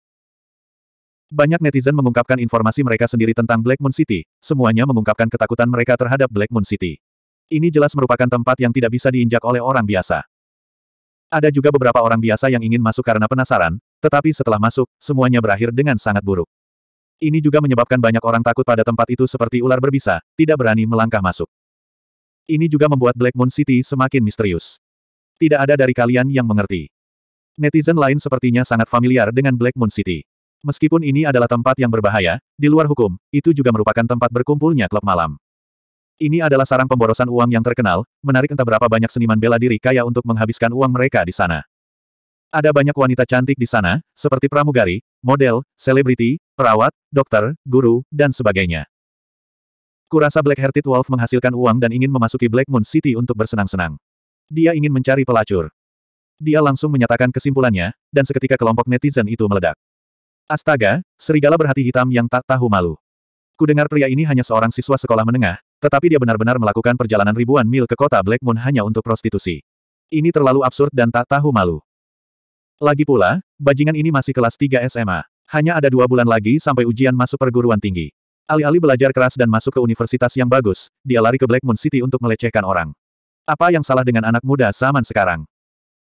Banyak netizen mengungkapkan informasi mereka sendiri tentang Black Moon City, semuanya mengungkapkan ketakutan mereka terhadap Black Moon City. Ini jelas merupakan tempat yang tidak bisa diinjak oleh orang biasa. Ada juga beberapa orang biasa yang ingin masuk karena penasaran, tetapi setelah masuk, semuanya berakhir dengan sangat buruk. Ini juga menyebabkan banyak orang takut pada tempat itu seperti ular berbisa, tidak berani melangkah masuk. Ini juga membuat Black Moon City semakin misterius. Tidak ada dari kalian yang mengerti. Netizen lain sepertinya sangat familiar dengan Black Moon City. Meskipun ini adalah tempat yang berbahaya, di luar hukum, itu juga merupakan tempat berkumpulnya klub malam. Ini adalah sarang pemborosan uang yang terkenal, menarik entah berapa banyak seniman bela diri kaya untuk menghabiskan uang mereka di sana. Ada banyak wanita cantik di sana, seperti pramugari, model, selebriti, perawat, dokter, guru, dan sebagainya. Kurasa Black-Hearted Wolf menghasilkan uang dan ingin memasuki Black Moon City untuk bersenang-senang. Dia ingin mencari pelacur. Dia langsung menyatakan kesimpulannya, dan seketika kelompok netizen itu meledak. Astaga, serigala berhati hitam yang tak tahu malu. Kudengar pria ini hanya seorang siswa sekolah menengah, tetapi dia benar-benar melakukan perjalanan ribuan mil ke kota Black Moon hanya untuk prostitusi. Ini terlalu absurd dan tak tahu malu. Lagi pula, bajingan ini masih kelas 3 SMA. Hanya ada dua bulan lagi sampai ujian masuk perguruan tinggi. Alih-alih belajar keras dan masuk ke universitas yang bagus, dia lari ke Black Moon City untuk melecehkan orang. Apa yang salah dengan anak muda zaman sekarang?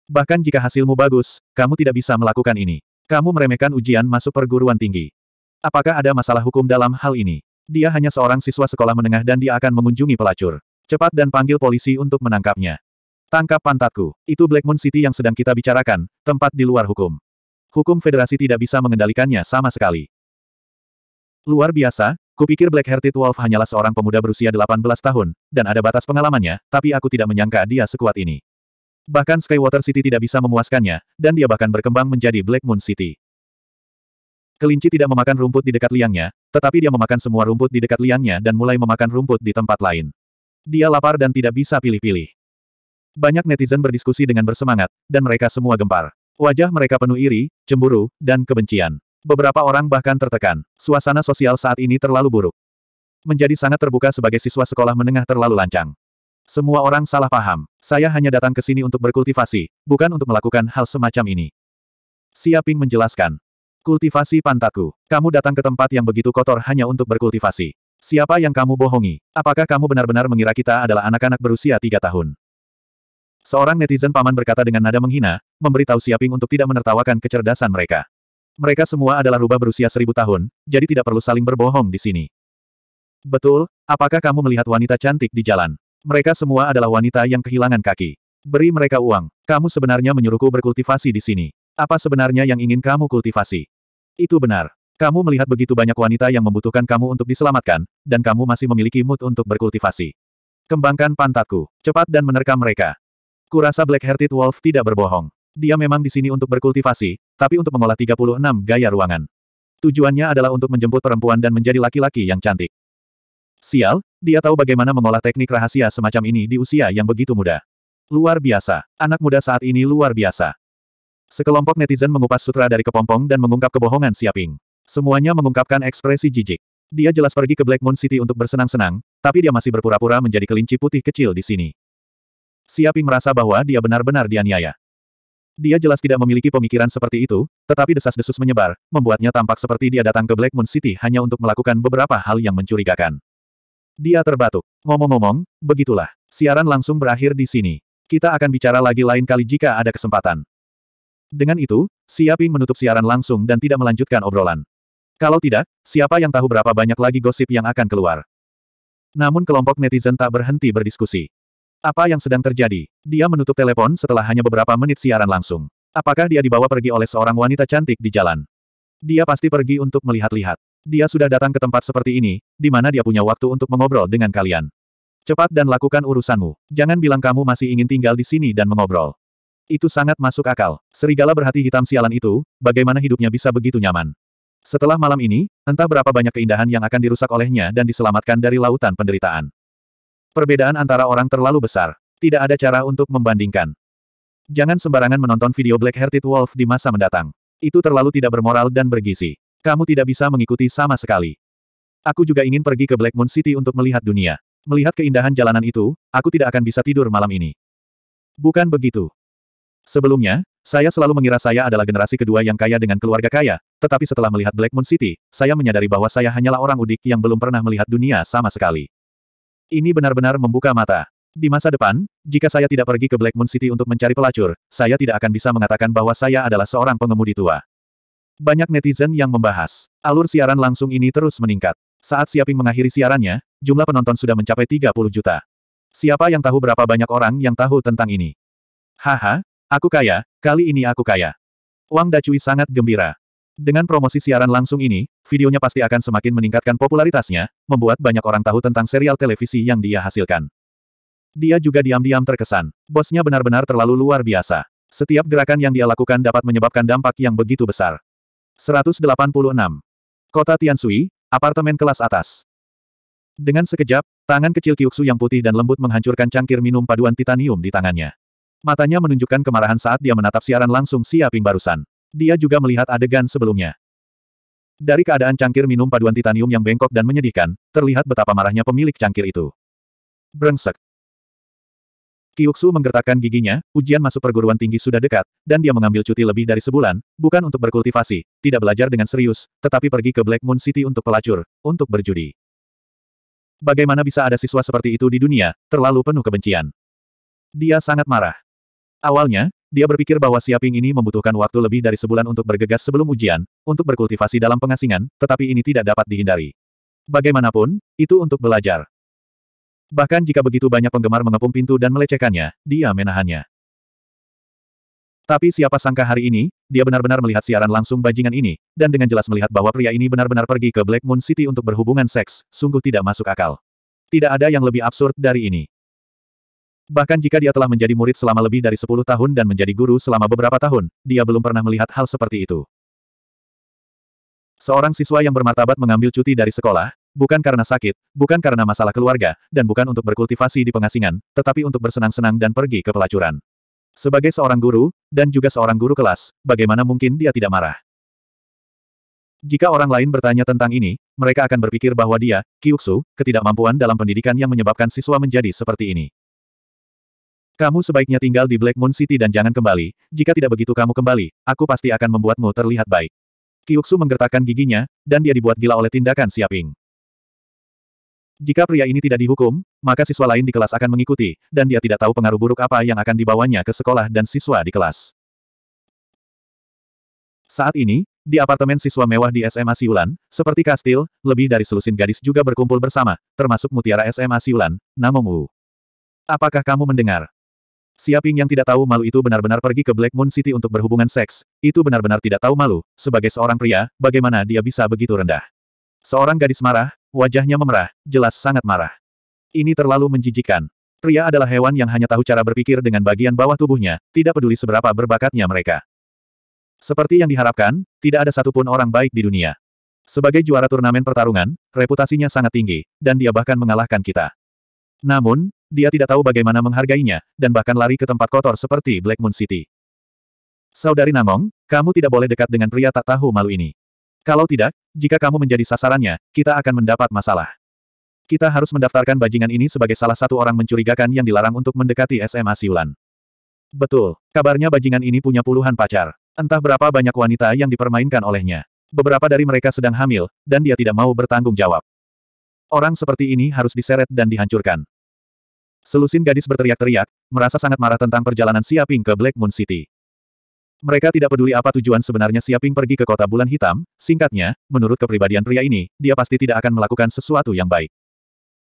Bahkan jika hasilmu bagus, kamu tidak bisa melakukan ini. Kamu meremehkan ujian masuk perguruan tinggi. Apakah ada masalah hukum dalam hal ini? Dia hanya seorang siswa sekolah menengah dan dia akan mengunjungi pelacur. Cepat dan panggil polisi untuk menangkapnya. Tangkap pantatku. Itu Black Moon City yang sedang kita bicarakan, tempat di luar hukum. Hukum federasi tidak bisa mengendalikannya sama sekali. Luar biasa, kupikir Black Hearted Wolf hanyalah seorang pemuda berusia 18 tahun, dan ada batas pengalamannya, tapi aku tidak menyangka dia sekuat ini. Bahkan Skywater City tidak bisa memuaskannya, dan dia bahkan berkembang menjadi Black Moon City. Kelinci tidak memakan rumput di dekat liangnya, tetapi dia memakan semua rumput di dekat liangnya dan mulai memakan rumput di tempat lain. Dia lapar dan tidak bisa pilih-pilih. Banyak netizen berdiskusi dengan bersemangat, dan mereka semua gempar. Wajah mereka penuh iri, cemburu, dan kebencian. Beberapa orang bahkan tertekan. Suasana sosial saat ini terlalu buruk. Menjadi sangat terbuka sebagai siswa sekolah menengah terlalu lancang. Semua orang salah paham. Saya hanya datang ke sini untuk berkultivasi, bukan untuk melakukan hal semacam ini. Siaping menjelaskan. Kultivasi pantatku. Kamu datang ke tempat yang begitu kotor hanya untuk berkultivasi. Siapa yang kamu bohongi? Apakah kamu benar-benar mengira kita adalah anak-anak berusia tiga tahun? Seorang netizen paman berkata dengan nada menghina, memberitahu Siaping untuk tidak menertawakan kecerdasan mereka. Mereka semua adalah rubah berusia seribu tahun, jadi tidak perlu saling berbohong di sini. Betul, apakah kamu melihat wanita cantik di jalan? Mereka semua adalah wanita yang kehilangan kaki. Beri mereka uang. Kamu sebenarnya menyuruhku berkultivasi di sini. Apa sebenarnya yang ingin kamu kultivasi? Itu benar. Kamu melihat begitu banyak wanita yang membutuhkan kamu untuk diselamatkan, dan kamu masih memiliki mood untuk berkultivasi. Kembangkan pantatku, cepat dan menerkam mereka. Kurasa Black-Hearted Wolf tidak berbohong. Dia memang di sini untuk berkultivasi, tapi untuk mengolah 36 gaya ruangan. Tujuannya adalah untuk menjemput perempuan dan menjadi laki-laki yang cantik. Sial, dia tahu bagaimana mengolah teknik rahasia semacam ini di usia yang begitu muda. Luar biasa. Anak muda saat ini luar biasa. Sekelompok netizen mengupas sutra dari kepompong dan mengungkap kebohongan Siaping. Semuanya mengungkapkan ekspresi jijik. Dia jelas pergi ke Black Moon City untuk bersenang-senang, tapi dia masih berpura-pura menjadi kelinci putih kecil di sini. Siaping merasa bahwa dia benar-benar dianiaya. Dia jelas tidak memiliki pemikiran seperti itu, tetapi desas-desus menyebar, membuatnya tampak seperti dia datang ke Black Moon City hanya untuk melakukan beberapa hal yang mencurigakan. Dia terbatuk. Ngomong-ngomong, begitulah. Siaran langsung berakhir di sini. Kita akan bicara lagi lain kali jika ada kesempatan. Dengan itu, Siaping menutup siaran langsung dan tidak melanjutkan obrolan. Kalau tidak, siapa yang tahu berapa banyak lagi gosip yang akan keluar. Namun kelompok netizen tak berhenti berdiskusi. Apa yang sedang terjadi? Dia menutup telepon setelah hanya beberapa menit siaran langsung. Apakah dia dibawa pergi oleh seorang wanita cantik di jalan? Dia pasti pergi untuk melihat-lihat dia sudah datang ke tempat seperti ini, di mana dia punya waktu untuk mengobrol dengan kalian. Cepat dan lakukan urusanmu. Jangan bilang kamu masih ingin tinggal di sini dan mengobrol. Itu sangat masuk akal. Serigala berhati hitam sialan itu, bagaimana hidupnya bisa begitu nyaman. Setelah malam ini, entah berapa banyak keindahan yang akan dirusak olehnya dan diselamatkan dari lautan penderitaan. Perbedaan antara orang terlalu besar. Tidak ada cara untuk membandingkan. Jangan sembarangan menonton video Black Hearted Wolf di masa mendatang. Itu terlalu tidak bermoral dan bergizi. Kamu tidak bisa mengikuti sama sekali. Aku juga ingin pergi ke Black Moon City untuk melihat dunia. Melihat keindahan jalanan itu, aku tidak akan bisa tidur malam ini. Bukan begitu. Sebelumnya, saya selalu mengira saya adalah generasi kedua yang kaya dengan keluarga kaya, tetapi setelah melihat Black Moon City, saya menyadari bahwa saya hanyalah orang udik yang belum pernah melihat dunia sama sekali. Ini benar-benar membuka mata. Di masa depan, jika saya tidak pergi ke Black Moon City untuk mencari pelacur, saya tidak akan bisa mengatakan bahwa saya adalah seorang pengemudi tua. Banyak netizen yang membahas. Alur siaran langsung ini terus meningkat. Saat Siaping mengakhiri siarannya, jumlah penonton sudah mencapai 30 juta. Siapa yang tahu berapa banyak orang yang tahu tentang ini? Haha, aku kaya, kali ini aku kaya. Wang Dacui sangat gembira. Dengan promosi siaran langsung ini, videonya pasti akan semakin meningkatkan popularitasnya, membuat banyak orang tahu tentang serial televisi yang dia hasilkan. Dia juga diam-diam terkesan. Bosnya benar-benar terlalu luar biasa. Setiap gerakan yang dia lakukan dapat menyebabkan dampak yang begitu besar. 186. Kota Tiansui, apartemen kelas atas. Dengan sekejap, tangan kecil Kyuksu yang putih dan lembut menghancurkan cangkir minum paduan titanium di tangannya. Matanya menunjukkan kemarahan saat dia menatap siaran langsung Siaping barusan. Dia juga melihat adegan sebelumnya. Dari keadaan cangkir minum paduan titanium yang bengkok dan menyedihkan, terlihat betapa marahnya pemilik cangkir itu. Brengsek. Kyuksu menggertakkan giginya, ujian masuk perguruan tinggi sudah dekat, dan dia mengambil cuti lebih dari sebulan, bukan untuk berkultivasi, tidak belajar dengan serius, tetapi pergi ke Black Moon City untuk pelacur, untuk berjudi. Bagaimana bisa ada siswa seperti itu di dunia, terlalu penuh kebencian. Dia sangat marah. Awalnya, dia berpikir bahwa Siaping ini membutuhkan waktu lebih dari sebulan untuk bergegas sebelum ujian, untuk berkultivasi dalam pengasingan, tetapi ini tidak dapat dihindari. Bagaimanapun, itu untuk belajar. Bahkan jika begitu banyak penggemar mengepung pintu dan melecehkannya, dia menahannya. Tapi siapa sangka hari ini, dia benar-benar melihat siaran langsung bajingan ini, dan dengan jelas melihat bahwa pria ini benar-benar pergi ke Black Moon City untuk berhubungan seks, sungguh tidak masuk akal. Tidak ada yang lebih absurd dari ini. Bahkan jika dia telah menjadi murid selama lebih dari 10 tahun dan menjadi guru selama beberapa tahun, dia belum pernah melihat hal seperti itu. Seorang siswa yang bermartabat mengambil cuti dari sekolah, Bukan karena sakit, bukan karena masalah keluarga, dan bukan untuk berkultivasi di pengasingan, tetapi untuk bersenang-senang dan pergi ke pelacuran. Sebagai seorang guru, dan juga seorang guru kelas, bagaimana mungkin dia tidak marah? Jika orang lain bertanya tentang ini, mereka akan berpikir bahwa dia, Kyuksu, ketidakmampuan dalam pendidikan yang menyebabkan siswa menjadi seperti ini. Kamu sebaiknya tinggal di Black Moon City dan jangan kembali, jika tidak begitu kamu kembali, aku pasti akan membuatmu terlihat baik. Kyuksu menggertakkan giginya, dan dia dibuat gila oleh tindakan Siaping. Jika pria ini tidak dihukum, maka siswa lain di kelas akan mengikuti, dan dia tidak tahu pengaruh buruk apa yang akan dibawanya ke sekolah dan siswa di kelas. Saat ini, di apartemen siswa mewah di SMA Siulan, seperti kastil, lebih dari selusin gadis juga berkumpul bersama, termasuk mutiara SMA Siulan, Namong Wu. Apakah kamu mendengar? Siaping yang tidak tahu malu itu benar-benar pergi ke Black Moon City untuk berhubungan seks, itu benar-benar tidak tahu malu, sebagai seorang pria, bagaimana dia bisa begitu rendah. Seorang gadis marah, Wajahnya memerah, jelas sangat marah. Ini terlalu menjijikan. Pria adalah hewan yang hanya tahu cara berpikir dengan bagian bawah tubuhnya, tidak peduli seberapa berbakatnya mereka. Seperti yang diharapkan, tidak ada satupun orang baik di dunia. Sebagai juara turnamen pertarungan, reputasinya sangat tinggi, dan dia bahkan mengalahkan kita. Namun, dia tidak tahu bagaimana menghargainya, dan bahkan lari ke tempat kotor seperti Black Moon City. Saudari Namong, kamu tidak boleh dekat dengan pria tak tahu malu ini. Kalau tidak, jika kamu menjadi sasarannya, kita akan mendapat masalah. Kita harus mendaftarkan bajingan ini sebagai salah satu orang mencurigakan yang dilarang untuk mendekati SMA Siulan. Betul, kabarnya bajingan ini punya puluhan pacar. Entah berapa banyak wanita yang dipermainkan olehnya. Beberapa dari mereka sedang hamil, dan dia tidak mau bertanggung jawab. Orang seperti ini harus diseret dan dihancurkan. Selusin gadis berteriak-teriak, merasa sangat marah tentang perjalanan Siaping ke Black Moon City. Mereka tidak peduli apa tujuan sebenarnya Siaping pergi ke kota bulan hitam, singkatnya, menurut kepribadian pria ini, dia pasti tidak akan melakukan sesuatu yang baik.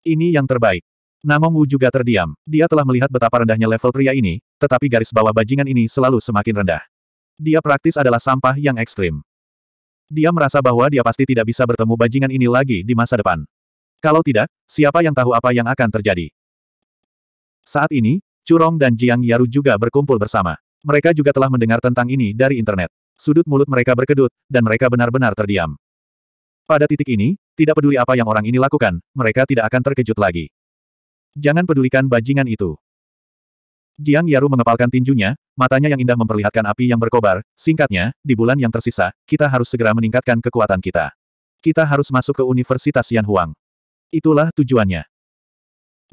Ini yang terbaik. Namong Wu juga terdiam. Dia telah melihat betapa rendahnya level pria ini, tetapi garis bawah bajingan ini selalu semakin rendah. Dia praktis adalah sampah yang ekstrim. Dia merasa bahwa dia pasti tidak bisa bertemu bajingan ini lagi di masa depan. Kalau tidak, siapa yang tahu apa yang akan terjadi? Saat ini, Curong dan Jiang Yaru juga berkumpul bersama. Mereka juga telah mendengar tentang ini dari internet. Sudut mulut mereka berkedut, dan mereka benar-benar terdiam. Pada titik ini, tidak peduli apa yang orang ini lakukan, mereka tidak akan terkejut lagi. Jangan pedulikan bajingan itu. Jiang Yaru mengepalkan tinjunya, matanya yang indah memperlihatkan api yang berkobar, singkatnya, di bulan yang tersisa, kita harus segera meningkatkan kekuatan kita. Kita harus masuk ke Universitas Yan Huang. Itulah tujuannya.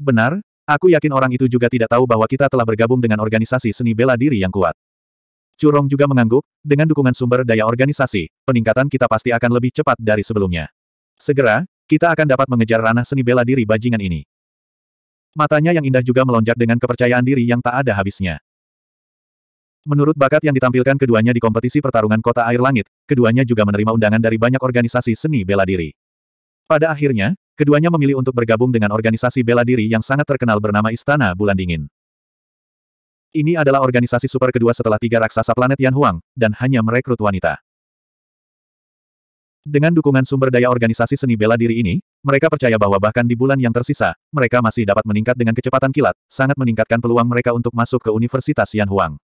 Benar, Aku yakin orang itu juga tidak tahu bahwa kita telah bergabung dengan organisasi seni bela diri yang kuat. Curong juga mengangguk, dengan dukungan sumber daya organisasi, peningkatan kita pasti akan lebih cepat dari sebelumnya. Segera, kita akan dapat mengejar ranah seni bela diri bajingan ini. Matanya yang indah juga melonjak dengan kepercayaan diri yang tak ada habisnya. Menurut bakat yang ditampilkan keduanya di kompetisi pertarungan kota air langit, keduanya juga menerima undangan dari banyak organisasi seni bela diri. Pada akhirnya, keduanya memilih untuk bergabung dengan organisasi bela diri yang sangat terkenal bernama Istana Bulan Dingin. Ini adalah organisasi super kedua setelah tiga raksasa planet Yan Huang, dan hanya merekrut wanita. Dengan dukungan sumber daya organisasi seni bela diri ini, mereka percaya bahwa bahkan di bulan yang tersisa, mereka masih dapat meningkat dengan kecepatan kilat, sangat meningkatkan peluang mereka untuk masuk ke Universitas Yan Huang.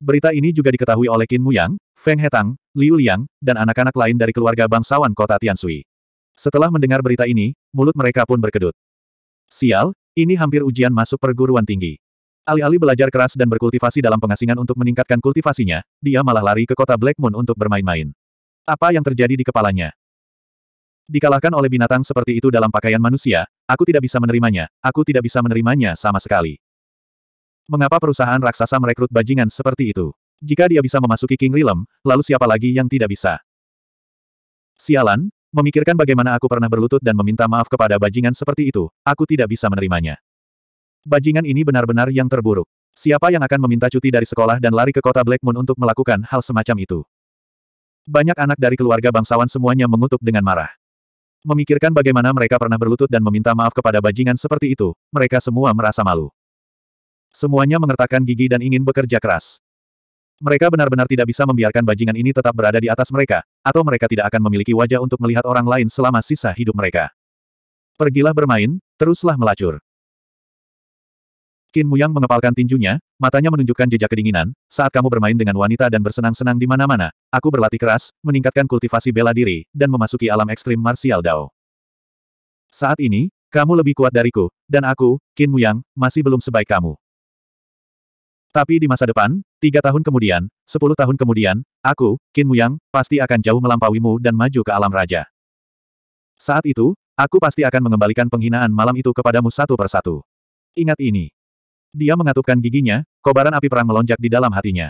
Berita ini juga diketahui oleh Qin Muyang, Feng Hetang, Liu Liang, dan anak-anak lain dari keluarga bangsawan kota Tiansui. Setelah mendengar berita ini, mulut mereka pun berkedut. Sial, ini hampir ujian masuk perguruan tinggi. Alih-alih belajar keras dan berkultivasi dalam pengasingan untuk meningkatkan kultivasinya, dia malah lari ke kota Black Moon untuk bermain-main. Apa yang terjadi di kepalanya? Dikalahkan oleh binatang seperti itu dalam pakaian manusia, aku tidak bisa menerimanya, aku tidak bisa menerimanya sama sekali. Mengapa perusahaan raksasa merekrut bajingan seperti itu? Jika dia bisa memasuki King Realm, lalu siapa lagi yang tidak bisa? Sialan, memikirkan bagaimana aku pernah berlutut dan meminta maaf kepada bajingan seperti itu, aku tidak bisa menerimanya. Bajingan ini benar-benar yang terburuk. Siapa yang akan meminta cuti dari sekolah dan lari ke kota Black Moon untuk melakukan hal semacam itu? Banyak anak dari keluarga bangsawan semuanya mengutuk dengan marah. Memikirkan bagaimana mereka pernah berlutut dan meminta maaf kepada bajingan seperti itu, mereka semua merasa malu. Semuanya mengertakkan gigi dan ingin bekerja keras. Mereka benar-benar tidak bisa membiarkan bajingan ini tetap berada di atas mereka, atau mereka tidak akan memiliki wajah untuk melihat orang lain selama sisa hidup mereka. Pergilah bermain, teruslah melacur. Qin Muyang mengepalkan tinjunya, matanya menunjukkan jejak kedinginan, saat kamu bermain dengan wanita dan bersenang-senang di mana-mana, aku berlatih keras, meningkatkan kultivasi bela diri, dan memasuki alam ekstrim martial Dao. Saat ini, kamu lebih kuat dariku, dan aku, Qin Muyang, masih belum sebaik kamu. Tapi di masa depan, tiga tahun kemudian, sepuluh tahun kemudian, aku, Qin Muyang, pasti akan jauh melampauimu dan maju ke alam raja. Saat itu, aku pasti akan mengembalikan penghinaan malam itu kepadamu satu persatu. Ingat ini. Dia mengatupkan giginya, kobaran api perang melonjak di dalam hatinya.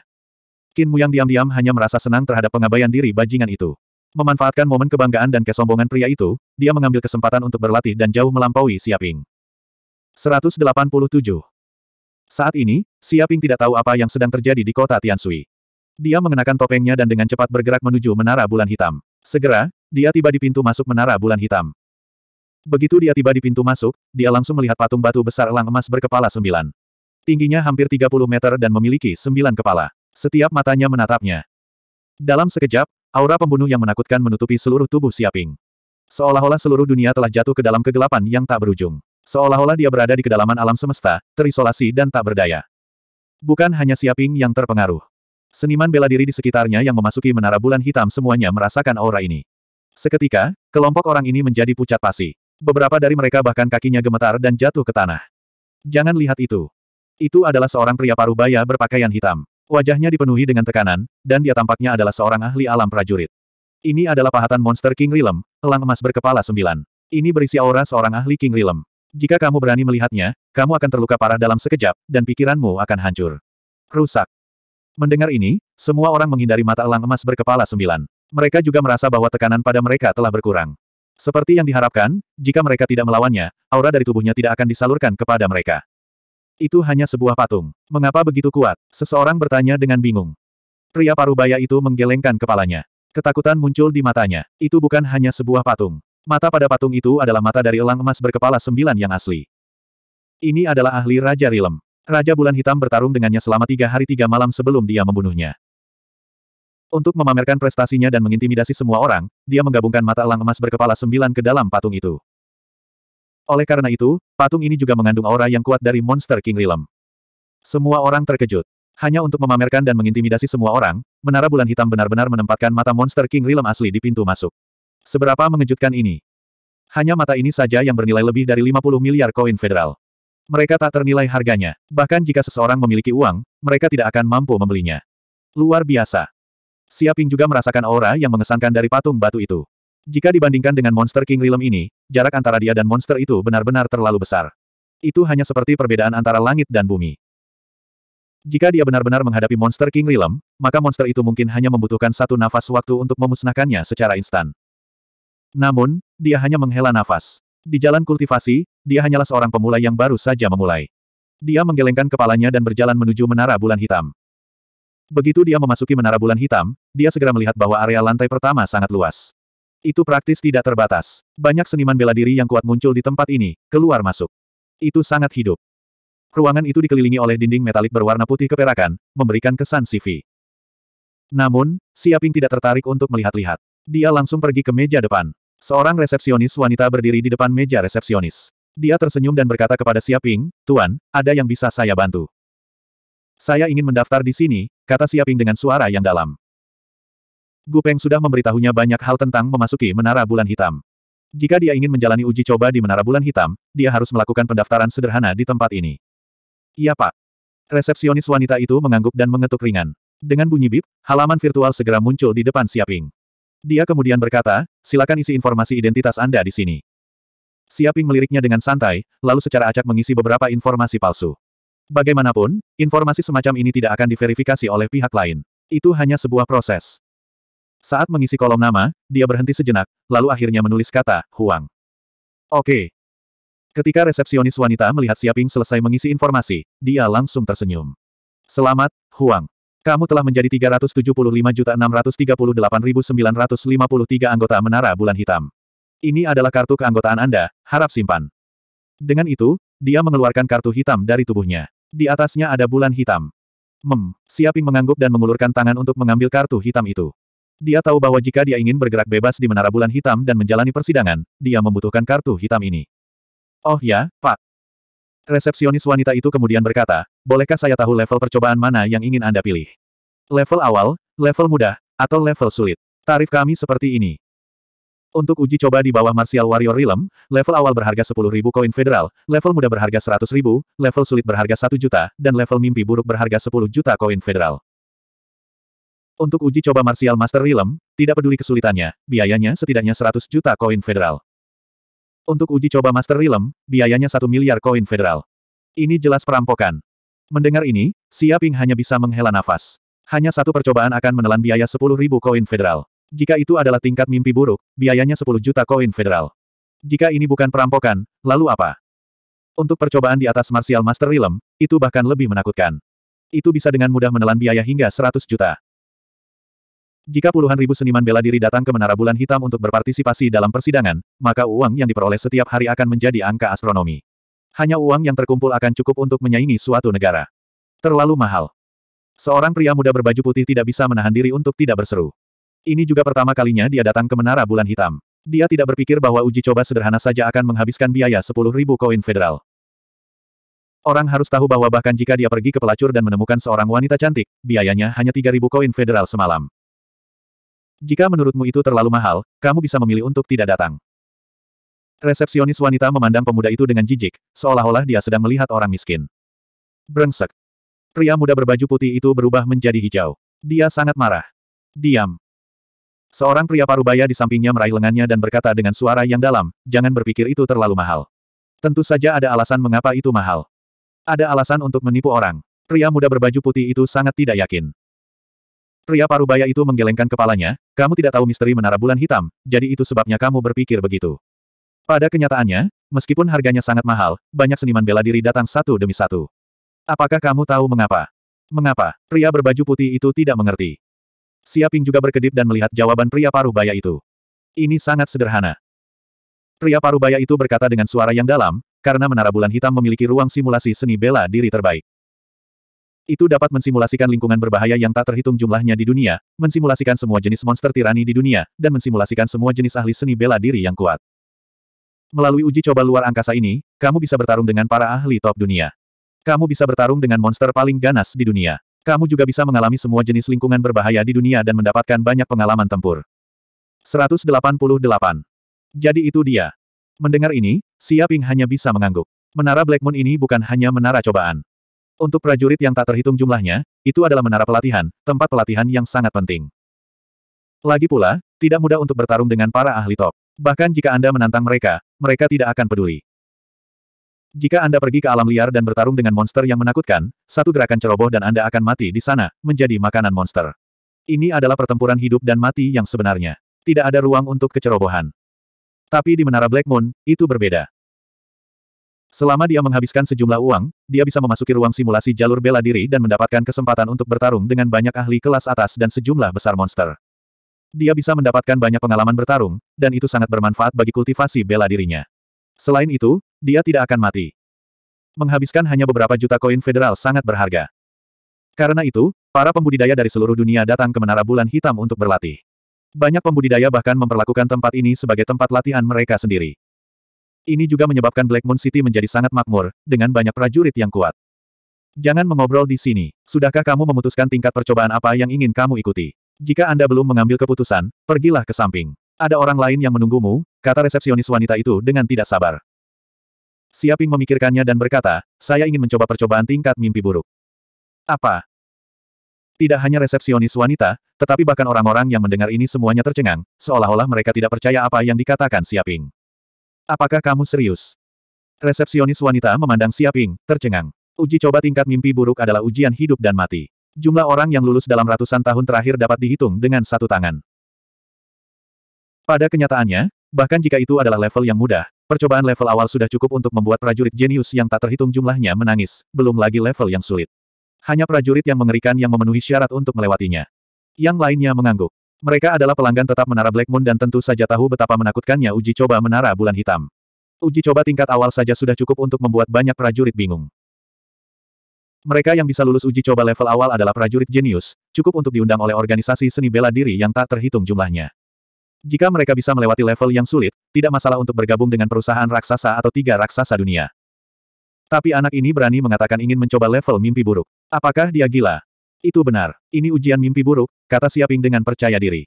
Qin Muyang diam-diam hanya merasa senang terhadap pengabaian diri bajingan itu. Memanfaatkan momen kebanggaan dan kesombongan pria itu, dia mengambil kesempatan untuk berlatih dan jauh melampaui Siaping. 187 saat ini, Siaping tidak tahu apa yang sedang terjadi di kota Tiansui. Dia mengenakan topengnya dan dengan cepat bergerak menuju menara bulan hitam. Segera, dia tiba di pintu masuk menara bulan hitam. Begitu dia tiba di pintu masuk, dia langsung melihat patung batu besar elang emas berkepala sembilan. Tingginya hampir 30 meter dan memiliki sembilan kepala. Setiap matanya menatapnya. Dalam sekejap, aura pembunuh yang menakutkan menutupi seluruh tubuh Siaping. Seolah-olah seluruh dunia telah jatuh ke dalam kegelapan yang tak berujung. Seolah-olah dia berada di kedalaman alam semesta, terisolasi dan tak berdaya. Bukan hanya Siaping yang terpengaruh. Seniman bela diri di sekitarnya yang memasuki menara bulan hitam semuanya merasakan aura ini. Seketika, kelompok orang ini menjadi pucat pasi. Beberapa dari mereka bahkan kakinya gemetar dan jatuh ke tanah. Jangan lihat itu. Itu adalah seorang pria parubaya berpakaian hitam. Wajahnya dipenuhi dengan tekanan, dan dia tampaknya adalah seorang ahli alam prajurit. Ini adalah pahatan monster King Rilem, elang emas berkepala sembilan. Ini berisi aura seorang ahli King Rilem. Jika kamu berani melihatnya, kamu akan terluka parah dalam sekejap, dan pikiranmu akan hancur. Rusak. Mendengar ini, semua orang menghindari mata elang emas berkepala sembilan. Mereka juga merasa bahwa tekanan pada mereka telah berkurang. Seperti yang diharapkan, jika mereka tidak melawannya, aura dari tubuhnya tidak akan disalurkan kepada mereka. Itu hanya sebuah patung. Mengapa begitu kuat? Seseorang bertanya dengan bingung. Pria parubaya itu menggelengkan kepalanya. Ketakutan muncul di matanya. Itu bukan hanya sebuah patung. Mata pada patung itu adalah mata dari elang emas berkepala sembilan yang asli. Ini adalah ahli Raja Rilem. Raja Bulan Hitam bertarung dengannya selama tiga hari tiga malam sebelum dia membunuhnya. Untuk memamerkan prestasinya dan mengintimidasi semua orang, dia menggabungkan mata elang emas berkepala sembilan ke dalam patung itu. Oleh karena itu, patung ini juga mengandung aura yang kuat dari monster King Rilem. Semua orang terkejut. Hanya untuk memamerkan dan mengintimidasi semua orang, Menara Bulan Hitam benar-benar menempatkan mata monster King Rilem asli di pintu masuk. Seberapa mengejutkan ini? Hanya mata ini saja yang bernilai lebih dari 50 miliar koin federal. Mereka tak ternilai harganya. Bahkan jika seseorang memiliki uang, mereka tidak akan mampu membelinya. Luar biasa. Siaping juga merasakan aura yang mengesankan dari patung batu itu. Jika dibandingkan dengan monster King Realm ini, jarak antara dia dan monster itu benar-benar terlalu besar. Itu hanya seperti perbedaan antara langit dan bumi. Jika dia benar-benar menghadapi monster King Realm, maka monster itu mungkin hanya membutuhkan satu nafas waktu untuk memusnahkannya secara instan. Namun, dia hanya menghela nafas. Di jalan kultivasi, dia hanyalah seorang pemula yang baru saja memulai. Dia menggelengkan kepalanya dan berjalan menuju menara bulan hitam. Begitu dia memasuki menara bulan hitam, dia segera melihat bahwa area lantai pertama sangat luas. Itu praktis tidak terbatas. Banyak seniman bela diri yang kuat muncul di tempat ini, keluar masuk. Itu sangat hidup. Ruangan itu dikelilingi oleh dinding metalik berwarna putih keperakan, memberikan kesan CV. Namun, Siaping tidak tertarik untuk melihat-lihat. Dia langsung pergi ke meja depan. Seorang resepsionis wanita berdiri di depan meja resepsionis. Dia tersenyum dan berkata kepada Siaping, Tuan, ada yang bisa saya bantu. Saya ingin mendaftar di sini, kata Siaping dengan suara yang dalam. Gupeng sudah memberitahunya banyak hal tentang memasuki Menara Bulan Hitam. Jika dia ingin menjalani uji coba di Menara Bulan Hitam, dia harus melakukan pendaftaran sederhana di tempat ini. Iya pak. Resepsionis wanita itu mengangguk dan mengetuk ringan. Dengan bunyi bip, halaman virtual segera muncul di depan Siaping. Dia kemudian berkata, silakan isi informasi identitas Anda di sini. Siaping meliriknya dengan santai, lalu secara acak mengisi beberapa informasi palsu. Bagaimanapun, informasi semacam ini tidak akan diverifikasi oleh pihak lain. Itu hanya sebuah proses. Saat mengisi kolom nama, dia berhenti sejenak, lalu akhirnya menulis kata, Huang. Oke. Ketika resepsionis wanita melihat Siaping selesai mengisi informasi, dia langsung tersenyum. Selamat, Huang. Kamu telah menjadi 375.638.953 anggota Menara Bulan Hitam. Ini adalah kartu keanggotaan Anda, harap simpan. Dengan itu, dia mengeluarkan kartu hitam dari tubuhnya. Di atasnya ada bulan hitam. Mem, Siaping mengangguk dan mengulurkan tangan untuk mengambil kartu hitam itu. Dia tahu bahwa jika dia ingin bergerak bebas di Menara Bulan Hitam dan menjalani persidangan, dia membutuhkan kartu hitam ini. Oh ya, Pak. Resepsionis wanita itu kemudian berkata, bolehkah saya tahu level percobaan mana yang ingin Anda pilih? Level awal, level mudah, atau level sulit? Tarif kami seperti ini. Untuk uji coba di bawah Martial Warrior Realm, level awal berharga 10.000 koin federal, level mudah berharga 100.000, level sulit berharga 1 juta, dan level mimpi buruk berharga 10 juta koin federal. Untuk uji coba Martial Master Realm, tidak peduli kesulitannya, biayanya setidaknya 100 juta koin federal. Untuk uji coba Master Rilem, biayanya satu miliar koin federal. Ini jelas perampokan. Mendengar ini, Siaping hanya bisa menghela nafas. Hanya satu percobaan akan menelan biaya sepuluh ribu koin federal. Jika itu adalah tingkat mimpi buruk, biayanya sepuluh juta koin federal. Jika ini bukan perampokan, lalu apa? Untuk percobaan di atas Martial Master Rilem, itu bahkan lebih menakutkan. Itu bisa dengan mudah menelan biaya hingga seratus juta. Jika puluhan ribu seniman bela diri datang ke Menara Bulan Hitam untuk berpartisipasi dalam persidangan, maka uang yang diperoleh setiap hari akan menjadi angka astronomi. Hanya uang yang terkumpul akan cukup untuk menyaingi suatu negara. Terlalu mahal. Seorang pria muda berbaju putih tidak bisa menahan diri untuk tidak berseru. Ini juga pertama kalinya dia datang ke Menara Bulan Hitam. Dia tidak berpikir bahwa uji coba sederhana saja akan menghabiskan biaya ribu koin federal. Orang harus tahu bahwa bahkan jika dia pergi ke pelacur dan menemukan seorang wanita cantik, biayanya hanya 3.000 koin federal semalam. Jika menurutmu itu terlalu mahal, kamu bisa memilih untuk tidak datang. Resepsionis wanita memandang pemuda itu dengan jijik, seolah-olah dia sedang melihat orang miskin. Brengsek. Pria muda berbaju putih itu berubah menjadi hijau. Dia sangat marah. Diam. Seorang pria parubaya di sampingnya meraih lengannya dan berkata dengan suara yang dalam, jangan berpikir itu terlalu mahal. Tentu saja ada alasan mengapa itu mahal. Ada alasan untuk menipu orang. Pria muda berbaju putih itu sangat tidak yakin. Pria parubaya itu menggelengkan kepalanya, kamu tidak tahu misteri menara bulan hitam, jadi itu sebabnya kamu berpikir begitu. Pada kenyataannya, meskipun harganya sangat mahal, banyak seniman bela diri datang satu demi satu. Apakah kamu tahu mengapa? Mengapa? Pria berbaju putih itu tidak mengerti. Siaping juga berkedip dan melihat jawaban pria parubaya itu. Ini sangat sederhana. Pria parubaya itu berkata dengan suara yang dalam, karena menara bulan hitam memiliki ruang simulasi seni bela diri terbaik. Itu dapat mensimulasikan lingkungan berbahaya yang tak terhitung jumlahnya di dunia, mensimulasikan semua jenis monster tirani di dunia, dan mensimulasikan semua jenis ahli seni bela diri yang kuat. Melalui uji coba luar angkasa ini, kamu bisa bertarung dengan para ahli top dunia. Kamu bisa bertarung dengan monster paling ganas di dunia. Kamu juga bisa mengalami semua jenis lingkungan berbahaya di dunia dan mendapatkan banyak pengalaman tempur. 188. Jadi itu dia. Mendengar ini, Siaping hanya bisa mengangguk. Menara Black Moon ini bukan hanya menara cobaan. Untuk prajurit yang tak terhitung jumlahnya, itu adalah menara pelatihan, tempat pelatihan yang sangat penting. Lagi pula, tidak mudah untuk bertarung dengan para ahli top. Bahkan jika Anda menantang mereka, mereka tidak akan peduli. Jika Anda pergi ke alam liar dan bertarung dengan monster yang menakutkan, satu gerakan ceroboh dan Anda akan mati di sana, menjadi makanan monster. Ini adalah pertempuran hidup dan mati yang sebenarnya. Tidak ada ruang untuk kecerobohan. Tapi di Menara Black Moon, itu berbeda. Selama dia menghabiskan sejumlah uang, dia bisa memasuki ruang simulasi jalur bela diri dan mendapatkan kesempatan untuk bertarung dengan banyak ahli kelas atas dan sejumlah besar monster. Dia bisa mendapatkan banyak pengalaman bertarung, dan itu sangat bermanfaat bagi kultivasi bela dirinya. Selain itu, dia tidak akan mati. Menghabiskan hanya beberapa juta koin federal sangat berharga. Karena itu, para pembudidaya dari seluruh dunia datang ke Menara Bulan Hitam untuk berlatih. Banyak pembudidaya bahkan memperlakukan tempat ini sebagai tempat latihan mereka sendiri. Ini juga menyebabkan Black Moon City menjadi sangat makmur, dengan banyak prajurit yang kuat. Jangan mengobrol di sini. Sudahkah kamu memutuskan tingkat percobaan apa yang ingin kamu ikuti? Jika Anda belum mengambil keputusan, pergilah ke samping. Ada orang lain yang menunggumu, kata resepsionis wanita itu dengan tidak sabar. Siaping memikirkannya dan berkata, saya ingin mencoba percobaan tingkat mimpi buruk. Apa? Tidak hanya resepsionis wanita, tetapi bahkan orang-orang yang mendengar ini semuanya tercengang, seolah-olah mereka tidak percaya apa yang dikatakan Siaping. Apakah kamu serius? Resepsionis wanita memandang Siaping, tercengang. Uji coba tingkat mimpi buruk adalah ujian hidup dan mati. Jumlah orang yang lulus dalam ratusan tahun terakhir dapat dihitung dengan satu tangan. Pada kenyataannya, bahkan jika itu adalah level yang mudah, percobaan level awal sudah cukup untuk membuat prajurit jenius yang tak terhitung jumlahnya menangis, belum lagi level yang sulit. Hanya prajurit yang mengerikan yang memenuhi syarat untuk melewatinya. Yang lainnya mengangguk. Mereka adalah pelanggan tetap menara Black Moon dan tentu saja tahu betapa menakutkannya uji coba menara bulan hitam. Uji coba tingkat awal saja sudah cukup untuk membuat banyak prajurit bingung. Mereka yang bisa lulus uji coba level awal adalah prajurit jenius, cukup untuk diundang oleh organisasi seni bela diri yang tak terhitung jumlahnya. Jika mereka bisa melewati level yang sulit, tidak masalah untuk bergabung dengan perusahaan raksasa atau tiga raksasa dunia. Tapi anak ini berani mengatakan ingin mencoba level mimpi buruk. Apakah dia gila? Itu benar, ini ujian mimpi buruk, kata Siaping dengan percaya diri.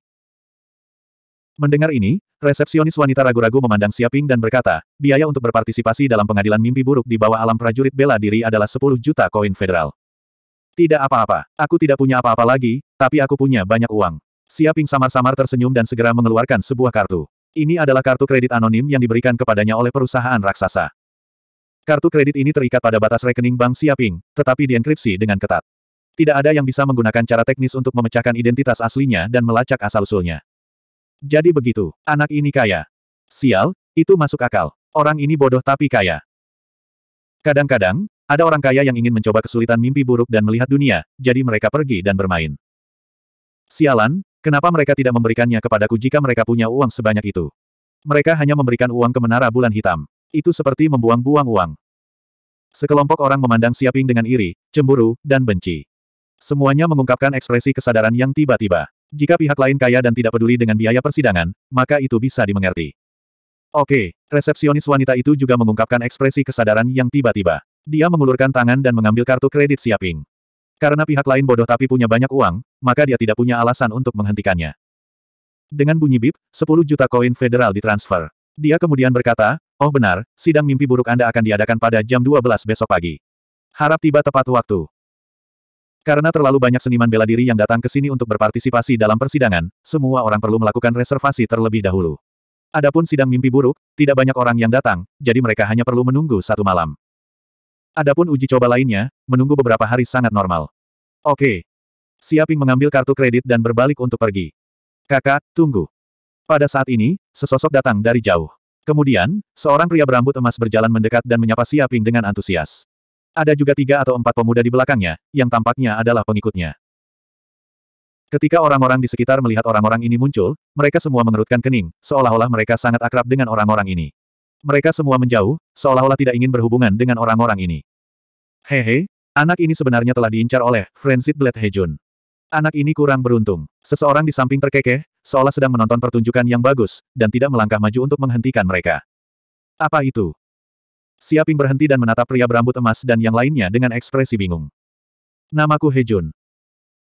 Mendengar ini, resepsionis wanita ragu-ragu memandang Siaping dan berkata, biaya untuk berpartisipasi dalam pengadilan mimpi buruk di bawah alam prajurit bela diri adalah 10 juta koin federal. Tidak apa-apa, aku tidak punya apa-apa lagi, tapi aku punya banyak uang. Siaping samar-samar tersenyum dan segera mengeluarkan sebuah kartu. Ini adalah kartu kredit anonim yang diberikan kepadanya oleh perusahaan raksasa. Kartu kredit ini terikat pada batas rekening Bank Siaping, tetapi dienkripsi dengan ketat tidak ada yang bisa menggunakan cara teknis untuk memecahkan identitas aslinya dan melacak asal-usulnya. Jadi begitu, anak ini kaya. Sial, itu masuk akal. Orang ini bodoh tapi kaya. Kadang-kadang, ada orang kaya yang ingin mencoba kesulitan mimpi buruk dan melihat dunia, jadi mereka pergi dan bermain. Sialan, kenapa mereka tidak memberikannya kepadaku jika mereka punya uang sebanyak itu? Mereka hanya memberikan uang ke menara bulan hitam. Itu seperti membuang-buang uang. Sekelompok orang memandang Siaping dengan iri, cemburu, dan benci. Semuanya mengungkapkan ekspresi kesadaran yang tiba-tiba. Jika pihak lain kaya dan tidak peduli dengan biaya persidangan, maka itu bisa dimengerti. Oke, resepsionis wanita itu juga mengungkapkan ekspresi kesadaran yang tiba-tiba. Dia mengulurkan tangan dan mengambil kartu kredit siaping. Karena pihak lain bodoh tapi punya banyak uang, maka dia tidak punya alasan untuk menghentikannya. Dengan bunyi bip, 10 juta koin federal ditransfer. Dia kemudian berkata, oh benar, sidang mimpi buruk Anda akan diadakan pada jam 12 besok pagi. Harap tiba tepat waktu. Karena terlalu banyak seniman bela diri yang datang ke sini untuk berpartisipasi dalam persidangan, semua orang perlu melakukan reservasi terlebih dahulu. Adapun sidang mimpi buruk, tidak banyak orang yang datang, jadi mereka hanya perlu menunggu satu malam. Adapun uji coba lainnya, menunggu beberapa hari sangat normal. Oke. Siaping mengambil kartu kredit dan berbalik untuk pergi. Kakak, tunggu. Pada saat ini, sesosok datang dari jauh. Kemudian, seorang pria berambut emas berjalan mendekat dan menyapa Siaping dengan antusias. Ada juga tiga atau empat pemuda di belakangnya, yang tampaknya adalah pengikutnya. Ketika orang-orang di sekitar melihat orang-orang ini muncul, mereka semua mengerutkan kening, seolah-olah mereka sangat akrab dengan orang-orang ini. Mereka semua menjauh, seolah-olah tidak ingin berhubungan dengan orang-orang ini. Hehe, anak ini sebenarnya telah diincar oleh Frenzied Blood Hejun. Anak ini kurang beruntung. Seseorang di samping terkekeh, seolah sedang menonton pertunjukan yang bagus, dan tidak melangkah maju untuk menghentikan mereka. Apa itu? Siaping berhenti dan menatap pria berambut emas dan yang lainnya dengan ekspresi bingung. Namaku Hejun.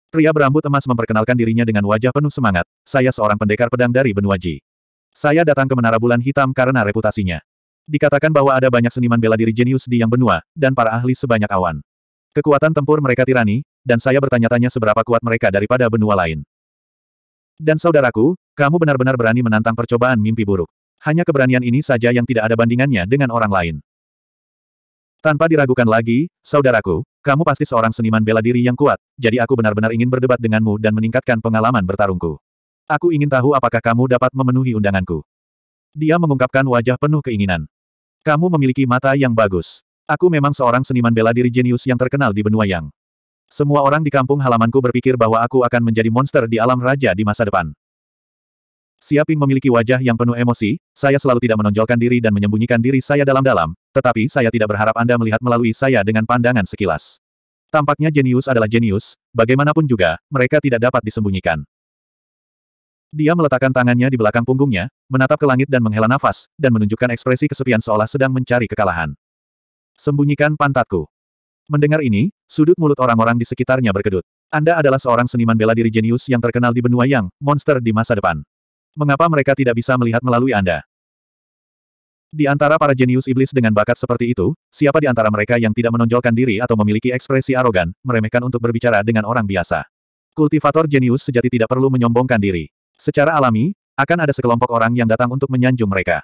Pria berambut emas memperkenalkan dirinya dengan wajah penuh semangat, saya seorang pendekar pedang dari benua Ji. Saya datang ke Menara Bulan Hitam karena reputasinya. Dikatakan bahwa ada banyak seniman bela diri jenius di yang benua, dan para ahli sebanyak awan. Kekuatan tempur mereka tirani, dan saya bertanya-tanya seberapa kuat mereka daripada benua lain. Dan saudaraku, kamu benar-benar berani menantang percobaan mimpi buruk. Hanya keberanian ini saja yang tidak ada bandingannya dengan orang lain. Tanpa diragukan lagi, saudaraku, kamu pasti seorang seniman bela diri yang kuat, jadi aku benar-benar ingin berdebat denganmu dan meningkatkan pengalaman bertarungku. Aku ingin tahu apakah kamu dapat memenuhi undanganku. Dia mengungkapkan wajah penuh keinginan. Kamu memiliki mata yang bagus. Aku memang seorang seniman bela diri jenius yang terkenal di benua yang. Semua orang di kampung halamanku berpikir bahwa aku akan menjadi monster di alam raja di masa depan. Siaping memiliki wajah yang penuh emosi, saya selalu tidak menonjolkan diri dan menyembunyikan diri saya dalam-dalam, tetapi saya tidak berharap Anda melihat melalui saya dengan pandangan sekilas. Tampaknya jenius adalah jenius, bagaimanapun juga, mereka tidak dapat disembunyikan. Dia meletakkan tangannya di belakang punggungnya, menatap ke langit dan menghela nafas, dan menunjukkan ekspresi kesepian seolah sedang mencari kekalahan. Sembunyikan pantatku. Mendengar ini, sudut mulut orang-orang di sekitarnya berkedut. Anda adalah seorang seniman bela diri jenius yang terkenal di benua yang, monster di masa depan. Mengapa mereka tidak bisa melihat melalui Anda? Di antara para jenius iblis dengan bakat seperti itu, siapa di antara mereka yang tidak menonjolkan diri atau memiliki ekspresi arogan, meremehkan untuk berbicara dengan orang biasa? Kultivator jenius sejati tidak perlu menyombongkan diri. Secara alami, akan ada sekelompok orang yang datang untuk menyanjung mereka.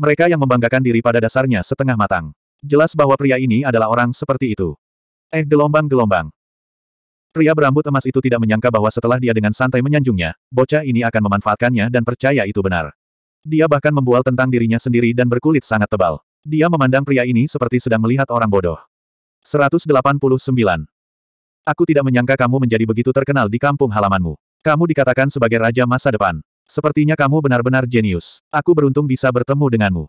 Mereka yang membanggakan diri pada dasarnya setengah matang. Jelas bahwa pria ini adalah orang seperti itu. Eh gelombang-gelombang. Pria berambut emas itu tidak menyangka bahwa setelah dia dengan santai menyanjungnya, bocah ini akan memanfaatkannya dan percaya itu benar. Dia bahkan membual tentang dirinya sendiri dan berkulit sangat tebal. Dia memandang pria ini seperti sedang melihat orang bodoh. 189. Aku tidak menyangka kamu menjadi begitu terkenal di kampung halamanmu. Kamu dikatakan sebagai raja masa depan. Sepertinya kamu benar-benar jenius. Aku beruntung bisa bertemu denganmu.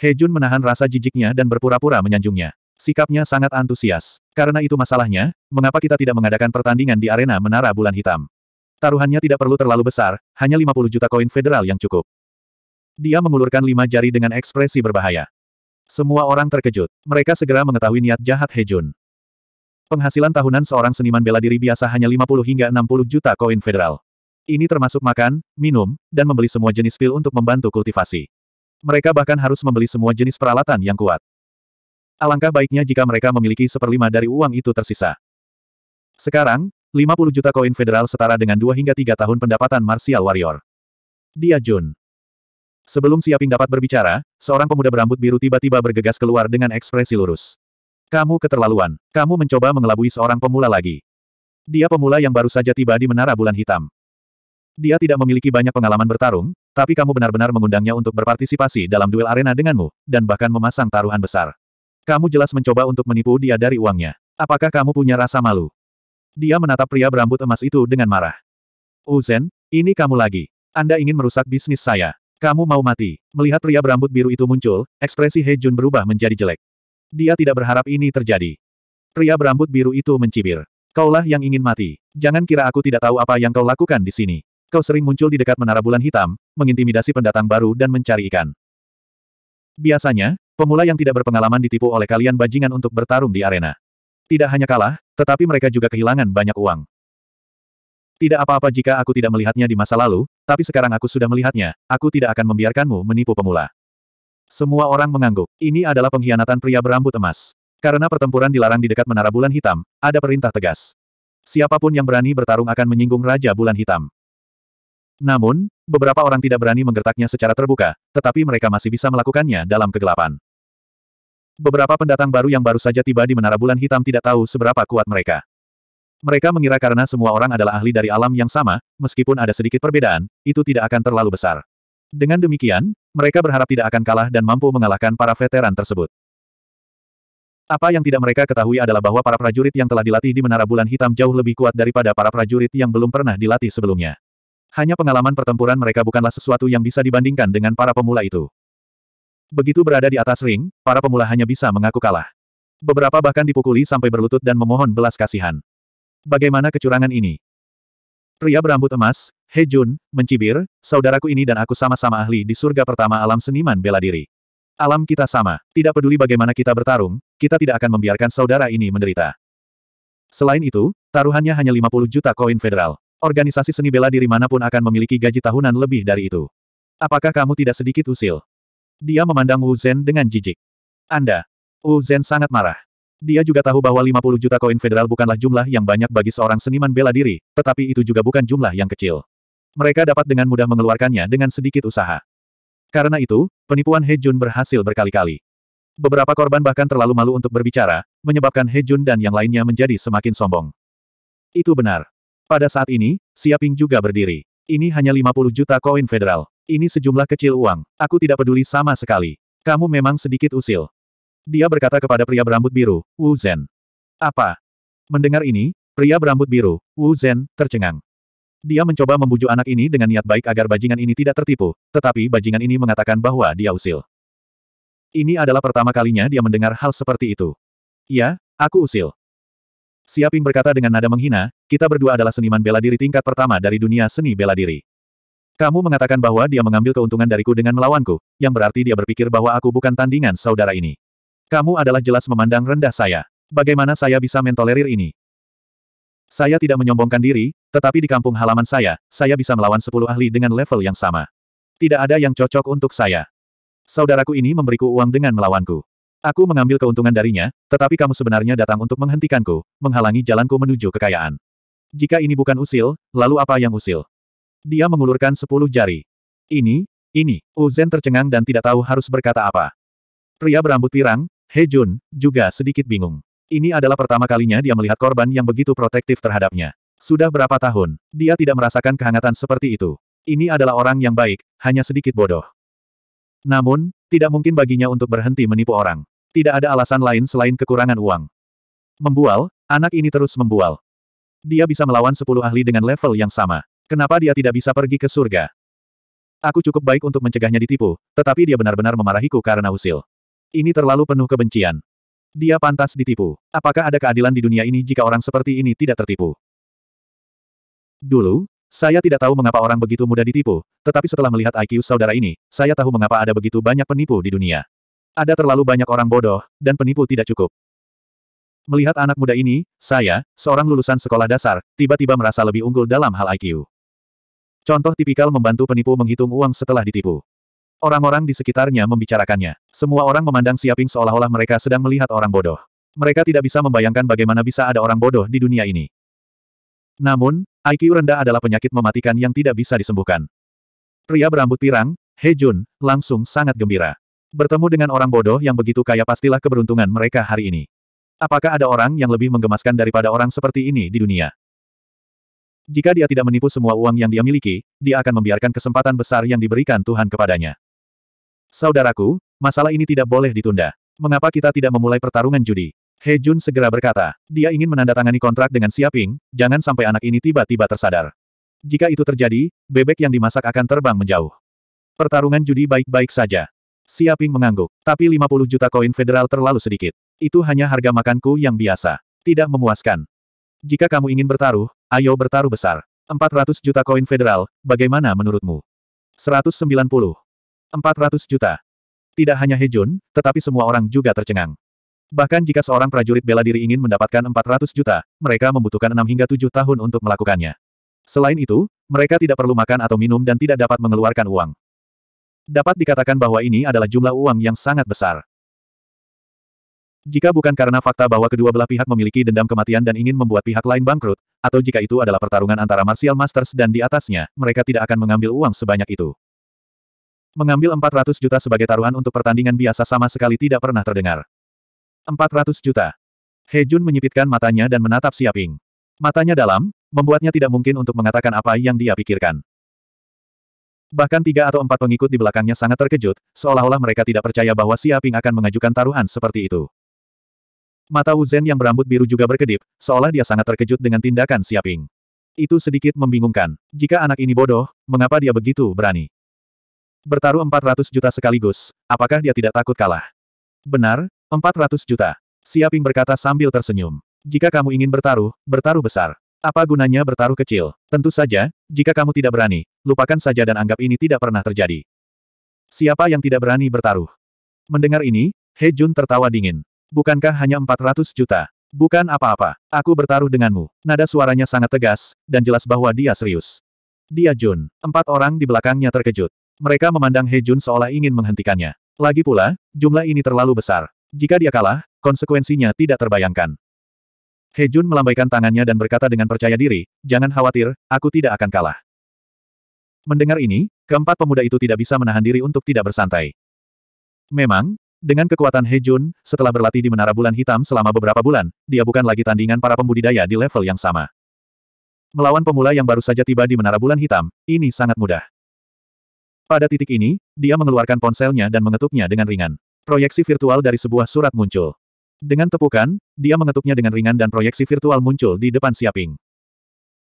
Hejun menahan rasa jijiknya dan berpura-pura menyanjungnya. Sikapnya sangat antusias. Karena itu masalahnya, mengapa kita tidak mengadakan pertandingan di arena Menara Bulan Hitam? Taruhannya tidak perlu terlalu besar, hanya 50 juta koin federal yang cukup. Dia mengulurkan lima jari dengan ekspresi berbahaya. Semua orang terkejut. Mereka segera mengetahui niat jahat Hejun. Penghasilan tahunan seorang seniman bela diri biasa hanya 50 hingga 60 juta koin federal. Ini termasuk makan, minum, dan membeli semua jenis pil untuk membantu kultivasi. Mereka bahkan harus membeli semua jenis peralatan yang kuat. Alangkah baiknya jika mereka memiliki seperlima dari uang itu tersisa. Sekarang, 50 juta koin federal setara dengan 2 hingga 3 tahun pendapatan Martial Warrior. Dia Jun. Sebelum Siaping dapat berbicara, seorang pemuda berambut biru tiba-tiba bergegas keluar dengan ekspresi lurus. Kamu keterlaluan. Kamu mencoba mengelabui seorang pemula lagi. Dia pemula yang baru saja tiba di Menara Bulan Hitam. Dia tidak memiliki banyak pengalaman bertarung, tapi kamu benar-benar mengundangnya untuk berpartisipasi dalam duel arena denganmu, dan bahkan memasang taruhan besar. Kamu jelas mencoba untuk menipu dia dari uangnya. Apakah kamu punya rasa malu? Dia menatap pria berambut emas itu dengan marah. Uzen, oh, ini kamu lagi. Anda ingin merusak bisnis saya. Kamu mau mati. Melihat pria berambut biru itu muncul, ekspresi He Jun berubah menjadi jelek. Dia tidak berharap ini terjadi. Pria berambut biru itu mencibir. Kaulah yang ingin mati. Jangan kira aku tidak tahu apa yang kau lakukan di sini. Kau sering muncul di dekat menara bulan hitam, mengintimidasi pendatang baru dan mencari ikan. Biasanya, Pemula yang tidak berpengalaman ditipu oleh kalian bajingan untuk bertarung di arena. Tidak hanya kalah, tetapi mereka juga kehilangan banyak uang. Tidak apa-apa jika aku tidak melihatnya di masa lalu, tapi sekarang aku sudah melihatnya, aku tidak akan membiarkanmu menipu pemula. Semua orang mengangguk. Ini adalah pengkhianatan pria berambut emas. Karena pertempuran dilarang di dekat menara bulan hitam, ada perintah tegas. Siapapun yang berani bertarung akan menyinggung Raja Bulan Hitam. Namun, Beberapa orang tidak berani menggertaknya secara terbuka, tetapi mereka masih bisa melakukannya dalam kegelapan. Beberapa pendatang baru yang baru saja tiba di Menara Bulan Hitam tidak tahu seberapa kuat mereka. Mereka mengira karena semua orang adalah ahli dari alam yang sama, meskipun ada sedikit perbedaan, itu tidak akan terlalu besar. Dengan demikian, mereka berharap tidak akan kalah dan mampu mengalahkan para veteran tersebut. Apa yang tidak mereka ketahui adalah bahwa para prajurit yang telah dilatih di Menara Bulan Hitam jauh lebih kuat daripada para prajurit yang belum pernah dilatih sebelumnya. Hanya pengalaman pertempuran mereka bukanlah sesuatu yang bisa dibandingkan dengan para pemula itu. Begitu berada di atas ring, para pemula hanya bisa mengaku kalah. Beberapa bahkan dipukuli sampai berlutut dan memohon belas kasihan. Bagaimana kecurangan ini? Pria berambut emas, He Jun, mencibir, saudaraku ini dan aku sama-sama ahli di surga pertama alam seniman bela diri. Alam kita sama, tidak peduli bagaimana kita bertarung, kita tidak akan membiarkan saudara ini menderita. Selain itu, taruhannya hanya 50 juta koin federal organisasi seni bela diri manapun akan memiliki gaji tahunan lebih dari itu. Apakah kamu tidak sedikit usil? Dia memandang Wu Zhen dengan jijik. Anda. Wu Zhen sangat marah. Dia juga tahu bahwa 50 juta koin federal bukanlah jumlah yang banyak bagi seorang seniman bela diri, tetapi itu juga bukan jumlah yang kecil. Mereka dapat dengan mudah mengeluarkannya dengan sedikit usaha. Karena itu, penipuan He Jun berhasil berkali-kali. Beberapa korban bahkan terlalu malu untuk berbicara, menyebabkan He Jun dan yang lainnya menjadi semakin sombong. Itu benar. Pada saat ini, Siaping juga berdiri. Ini hanya 50 juta koin federal. Ini sejumlah kecil uang. Aku tidak peduli sama sekali. Kamu memang sedikit usil. Dia berkata kepada pria berambut biru, Wu Zhen. Apa? Mendengar ini, pria berambut biru, Wu Zhen, tercengang. Dia mencoba membujuk anak ini dengan niat baik agar bajingan ini tidak tertipu, tetapi bajingan ini mengatakan bahwa dia usil. Ini adalah pertama kalinya dia mendengar hal seperti itu. Ya, aku usil. Siaping berkata dengan nada menghina, kita berdua adalah seniman bela diri tingkat pertama dari dunia seni bela diri. Kamu mengatakan bahwa dia mengambil keuntungan dariku dengan melawanku, yang berarti dia berpikir bahwa aku bukan tandingan saudara ini. Kamu adalah jelas memandang rendah saya. Bagaimana saya bisa mentolerir ini? Saya tidak menyombongkan diri, tetapi di kampung halaman saya, saya bisa melawan sepuluh ahli dengan level yang sama. Tidak ada yang cocok untuk saya. Saudaraku ini memberiku uang dengan melawanku. Aku mengambil keuntungan darinya, tetapi kamu sebenarnya datang untuk menghentikanku, menghalangi jalanku menuju kekayaan. Jika ini bukan usil, lalu apa yang usil? Dia mengulurkan sepuluh jari. Ini, ini, Uzen tercengang dan tidak tahu harus berkata apa. Pria berambut pirang, He Jun, juga sedikit bingung. Ini adalah pertama kalinya dia melihat korban yang begitu protektif terhadapnya. Sudah berapa tahun, dia tidak merasakan kehangatan seperti itu. Ini adalah orang yang baik, hanya sedikit bodoh. Namun, tidak mungkin baginya untuk berhenti menipu orang. Tidak ada alasan lain selain kekurangan uang. Membual, anak ini terus membual. Dia bisa melawan sepuluh ahli dengan level yang sama. Kenapa dia tidak bisa pergi ke surga? Aku cukup baik untuk mencegahnya ditipu, tetapi dia benar-benar memarahiku karena usil. Ini terlalu penuh kebencian. Dia pantas ditipu. Apakah ada keadilan di dunia ini jika orang seperti ini tidak tertipu? Dulu, saya tidak tahu mengapa orang begitu mudah ditipu, tetapi setelah melihat IQ saudara ini, saya tahu mengapa ada begitu banyak penipu di dunia. Ada terlalu banyak orang bodoh, dan penipu tidak cukup. Melihat anak muda ini, saya, seorang lulusan sekolah dasar, tiba-tiba merasa lebih unggul dalam hal IQ. Contoh tipikal membantu penipu menghitung uang setelah ditipu. Orang-orang di sekitarnya membicarakannya. Semua orang memandang Siaping seolah-olah mereka sedang melihat orang bodoh. Mereka tidak bisa membayangkan bagaimana bisa ada orang bodoh di dunia ini. Namun, IQ rendah adalah penyakit mematikan yang tidak bisa disembuhkan. Pria berambut pirang, He Jun, langsung sangat gembira. Bertemu dengan orang bodoh yang begitu kaya pastilah keberuntungan mereka hari ini. Apakah ada orang yang lebih menggemaskan daripada orang seperti ini di dunia? Jika dia tidak menipu semua uang yang dia miliki, dia akan membiarkan kesempatan besar yang diberikan Tuhan kepadanya. Saudaraku, masalah ini tidak boleh ditunda. Mengapa kita tidak memulai pertarungan judi? He Jun segera berkata, dia ingin menandatangani kontrak dengan Siaping, jangan sampai anak ini tiba-tiba tersadar. Jika itu terjadi, bebek yang dimasak akan terbang menjauh. Pertarungan judi baik-baik saja. Siaping mengangguk. Tapi 50 juta koin federal terlalu sedikit. Itu hanya harga makanku yang biasa. Tidak memuaskan. Jika kamu ingin bertaruh, ayo bertaruh besar. 400 juta koin federal, bagaimana menurutmu? 190. 400 juta. Tidak hanya Hejun, tetapi semua orang juga tercengang. Bahkan jika seorang prajurit bela diri ingin mendapatkan 400 juta, mereka membutuhkan 6 hingga 7 tahun untuk melakukannya. Selain itu, mereka tidak perlu makan atau minum dan tidak dapat mengeluarkan uang. Dapat dikatakan bahwa ini adalah jumlah uang yang sangat besar. Jika bukan karena fakta bahwa kedua belah pihak memiliki dendam kematian dan ingin membuat pihak lain bangkrut, atau jika itu adalah pertarungan antara Martial Masters dan di atasnya, mereka tidak akan mengambil uang sebanyak itu. Mengambil 400 juta sebagai taruhan untuk pertandingan biasa sama sekali tidak pernah terdengar. 400 juta. He Jun menyipitkan matanya dan menatap Siaping. Matanya dalam, membuatnya tidak mungkin untuk mengatakan apa yang dia pikirkan. Bahkan tiga atau empat pengikut di belakangnya sangat terkejut, seolah-olah mereka tidak percaya bahwa Siaping akan mengajukan taruhan seperti itu. Mata Wu Zhen yang berambut biru juga berkedip, seolah dia sangat terkejut dengan tindakan Siaping. Itu sedikit membingungkan. Jika anak ini bodoh, mengapa dia begitu berani? Bertaruh 400 juta sekaligus, apakah dia tidak takut kalah? Benar, 400 juta. Siaping berkata sambil tersenyum. Jika kamu ingin bertaruh, bertaruh besar. Apa gunanya bertaruh kecil? Tentu saja, jika kamu tidak berani, lupakan saja dan anggap ini tidak pernah terjadi. Siapa yang tidak berani bertaruh? Mendengar ini, He Jun tertawa dingin. Bukankah hanya 400 juta? Bukan apa-apa. Aku bertaruh denganmu. Nada suaranya sangat tegas, dan jelas bahwa dia serius. Dia Jun. Empat orang di belakangnya terkejut. Mereka memandang He Jun seolah ingin menghentikannya. Lagi pula, jumlah ini terlalu besar. Jika dia kalah, konsekuensinya tidak terbayangkan. Hejun melambaikan tangannya dan berkata dengan percaya diri, jangan khawatir, aku tidak akan kalah. Mendengar ini, keempat pemuda itu tidak bisa menahan diri untuk tidak bersantai. Memang, dengan kekuatan Hejun, setelah berlatih di Menara Bulan Hitam selama beberapa bulan, dia bukan lagi tandingan para pembudidaya di level yang sama. Melawan pemula yang baru saja tiba di Menara Bulan Hitam, ini sangat mudah. Pada titik ini, dia mengeluarkan ponselnya dan mengetuknya dengan ringan. Proyeksi virtual dari sebuah surat muncul. Dengan tepukan, dia mengetuknya dengan ringan dan proyeksi virtual muncul di depan Siaping.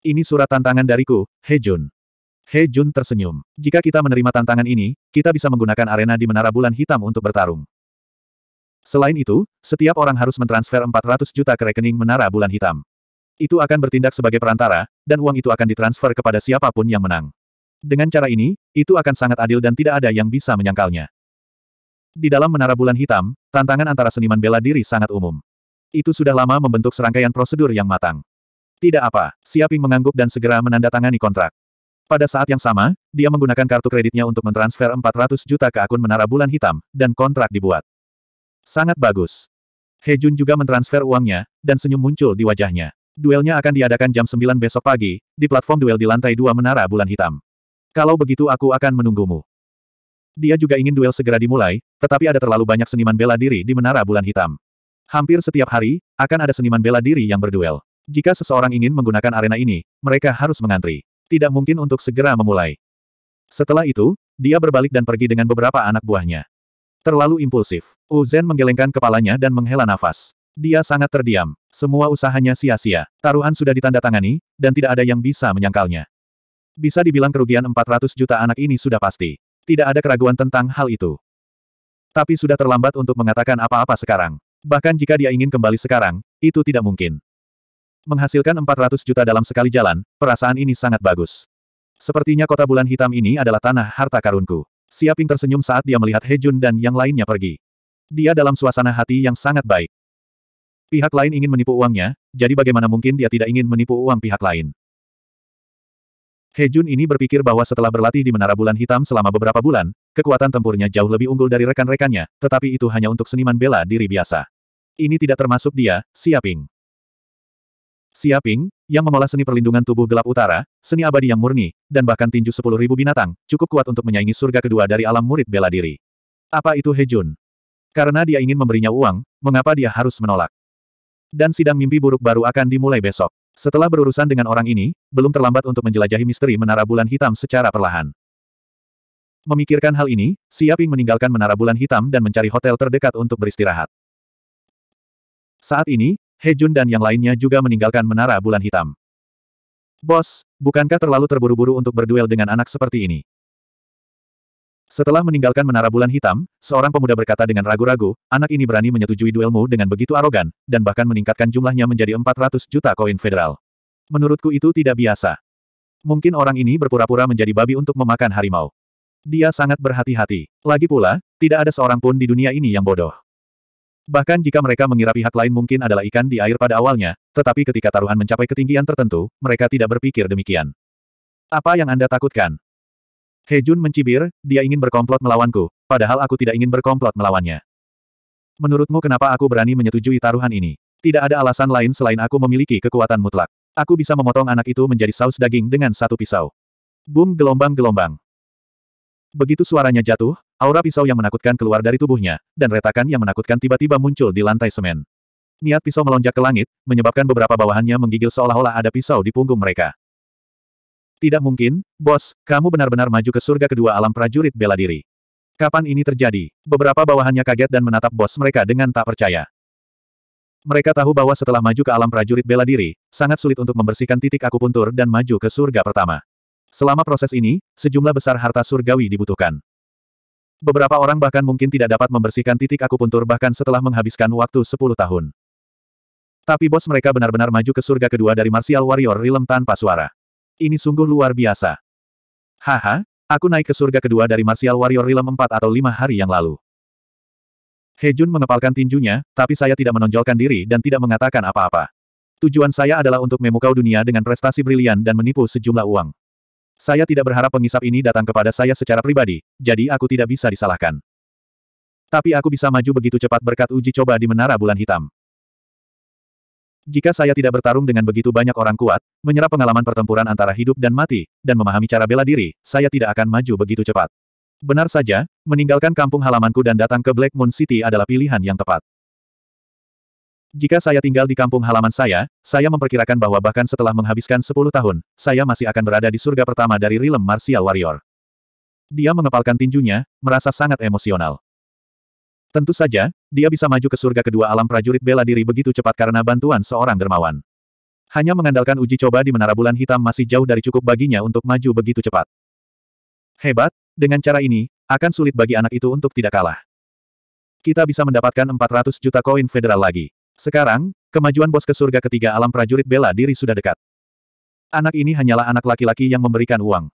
Ini surat tantangan dariku, He Jun. He Jun tersenyum. Jika kita menerima tantangan ini, kita bisa menggunakan arena di Menara Bulan Hitam untuk bertarung. Selain itu, setiap orang harus mentransfer 400 juta ke rekening Menara Bulan Hitam. Itu akan bertindak sebagai perantara, dan uang itu akan ditransfer kepada siapapun yang menang. Dengan cara ini, itu akan sangat adil dan tidak ada yang bisa menyangkalnya. Di dalam menara bulan hitam, tantangan antara seniman bela diri sangat umum. Itu sudah lama membentuk serangkaian prosedur yang matang. Tidak apa, Siaping mengangguk dan segera menandatangani kontrak. Pada saat yang sama, dia menggunakan kartu kreditnya untuk mentransfer 400 juta ke akun Menara Bulan Hitam, dan kontrak dibuat. Sangat bagus. Hejun juga mentransfer uangnya, dan senyum muncul di wajahnya. Duelnya akan diadakan jam 9 besok pagi, di platform duel di lantai 2 Menara Bulan Hitam. Kalau begitu aku akan menunggumu. Dia juga ingin duel segera dimulai, tetapi ada terlalu banyak seniman bela diri di Menara Bulan Hitam. Hampir setiap hari, akan ada seniman bela diri yang berduel. Jika seseorang ingin menggunakan arena ini, mereka harus mengantri. Tidak mungkin untuk segera memulai. Setelah itu, dia berbalik dan pergi dengan beberapa anak buahnya. Terlalu impulsif. Uzen menggelengkan kepalanya dan menghela nafas. Dia sangat terdiam. Semua usahanya sia-sia. Taruhan sudah ditandatangani, dan tidak ada yang bisa menyangkalnya. Bisa dibilang kerugian 400 juta anak ini sudah pasti. Tidak ada keraguan tentang hal itu. Tapi sudah terlambat untuk mengatakan apa-apa sekarang. Bahkan jika dia ingin kembali sekarang, itu tidak mungkin. Menghasilkan 400 juta dalam sekali jalan, perasaan ini sangat bagus. Sepertinya kota bulan hitam ini adalah tanah harta karunku. Siaping tersenyum saat dia melihat Hejun dan yang lainnya pergi. Dia dalam suasana hati yang sangat baik. Pihak lain ingin menipu uangnya, jadi bagaimana mungkin dia tidak ingin menipu uang pihak lain. Hejun ini berpikir bahwa setelah berlatih di Menara Bulan Hitam selama beberapa bulan, kekuatan tempurnya jauh lebih unggul dari rekan-rekannya, tetapi itu hanya untuk seniman bela diri biasa. Ini tidak termasuk dia, Siaping. Siaping, yang mengolah seni perlindungan tubuh gelap utara, seni abadi yang murni, dan bahkan tinju sepuluh ribu binatang, cukup kuat untuk menyaingi surga kedua dari alam murid bela diri. Apa itu Hejun? Karena dia ingin memberinya uang, mengapa dia harus menolak? Dan sidang mimpi buruk baru akan dimulai besok. Setelah berurusan dengan orang ini, belum terlambat untuk menjelajahi misteri Menara Bulan Hitam secara perlahan. Memikirkan hal ini, Siaping meninggalkan Menara Bulan Hitam dan mencari hotel terdekat untuk beristirahat. Saat ini, Hejun dan yang lainnya juga meninggalkan Menara Bulan Hitam. Bos, bukankah terlalu terburu-buru untuk berduel dengan anak seperti ini? Setelah meninggalkan menara bulan hitam, seorang pemuda berkata dengan ragu-ragu, anak ini berani menyetujui duelmu dengan begitu arogan, dan bahkan meningkatkan jumlahnya menjadi 400 juta koin federal. Menurutku itu tidak biasa. Mungkin orang ini berpura-pura menjadi babi untuk memakan harimau. Dia sangat berhati-hati. Lagi pula, tidak ada seorang pun di dunia ini yang bodoh. Bahkan jika mereka mengira pihak lain mungkin adalah ikan di air pada awalnya, tetapi ketika taruhan mencapai ketinggian tertentu, mereka tidak berpikir demikian. Apa yang Anda takutkan? He Jun mencibir, dia ingin berkomplot melawanku, padahal aku tidak ingin berkomplot melawannya. Menurutmu kenapa aku berani menyetujui taruhan ini? Tidak ada alasan lain selain aku memiliki kekuatan mutlak. Aku bisa memotong anak itu menjadi saus daging dengan satu pisau. Boom gelombang-gelombang. Begitu suaranya jatuh, aura pisau yang menakutkan keluar dari tubuhnya, dan retakan yang menakutkan tiba-tiba muncul di lantai semen. Niat pisau melonjak ke langit, menyebabkan beberapa bawahannya menggigil seolah-olah ada pisau di punggung mereka. Tidak mungkin, bos, kamu benar-benar maju ke surga kedua alam prajurit bela diri. Kapan ini terjadi? Beberapa bawahannya kaget dan menatap bos mereka dengan tak percaya. Mereka tahu bahwa setelah maju ke alam prajurit bela diri, sangat sulit untuk membersihkan titik akupuntur dan maju ke surga pertama. Selama proses ini, sejumlah besar harta surgawi dibutuhkan. Beberapa orang bahkan mungkin tidak dapat membersihkan titik akupuntur bahkan setelah menghabiskan waktu 10 tahun. Tapi bos mereka benar-benar maju ke surga kedua dari Martial Warrior Realm tanpa suara. Ini sungguh luar biasa. Haha, aku naik ke surga kedua dari Martial Warrior Realm 4 atau lima hari yang lalu. Hejun mengepalkan tinjunya, tapi saya tidak menonjolkan diri dan tidak mengatakan apa-apa. Tujuan saya adalah untuk memukau dunia dengan prestasi brilian dan menipu sejumlah uang. Saya tidak berharap pengisap ini datang kepada saya secara pribadi, jadi aku tidak bisa disalahkan. Tapi aku bisa maju begitu cepat berkat uji coba di Menara Bulan Hitam. Jika saya tidak bertarung dengan begitu banyak orang kuat, menyerap pengalaman pertempuran antara hidup dan mati, dan memahami cara bela diri, saya tidak akan maju begitu cepat. Benar saja, meninggalkan kampung halamanku dan datang ke Black Moon City adalah pilihan yang tepat. Jika saya tinggal di kampung halaman saya, saya memperkirakan bahwa bahkan setelah menghabiskan 10 tahun, saya masih akan berada di surga pertama dari Realm Martial Warrior. Dia mengepalkan tinjunya, merasa sangat emosional. Tentu saja, dia bisa maju ke surga kedua alam prajurit bela diri begitu cepat karena bantuan seorang dermawan. Hanya mengandalkan uji coba di menara bulan hitam masih jauh dari cukup baginya untuk maju begitu cepat. Hebat, dengan cara ini, akan sulit bagi anak itu untuk tidak kalah. Kita bisa mendapatkan 400 juta koin federal lagi. Sekarang, kemajuan bos ke surga ketiga alam prajurit bela diri sudah dekat. Anak ini hanyalah anak laki-laki yang memberikan uang.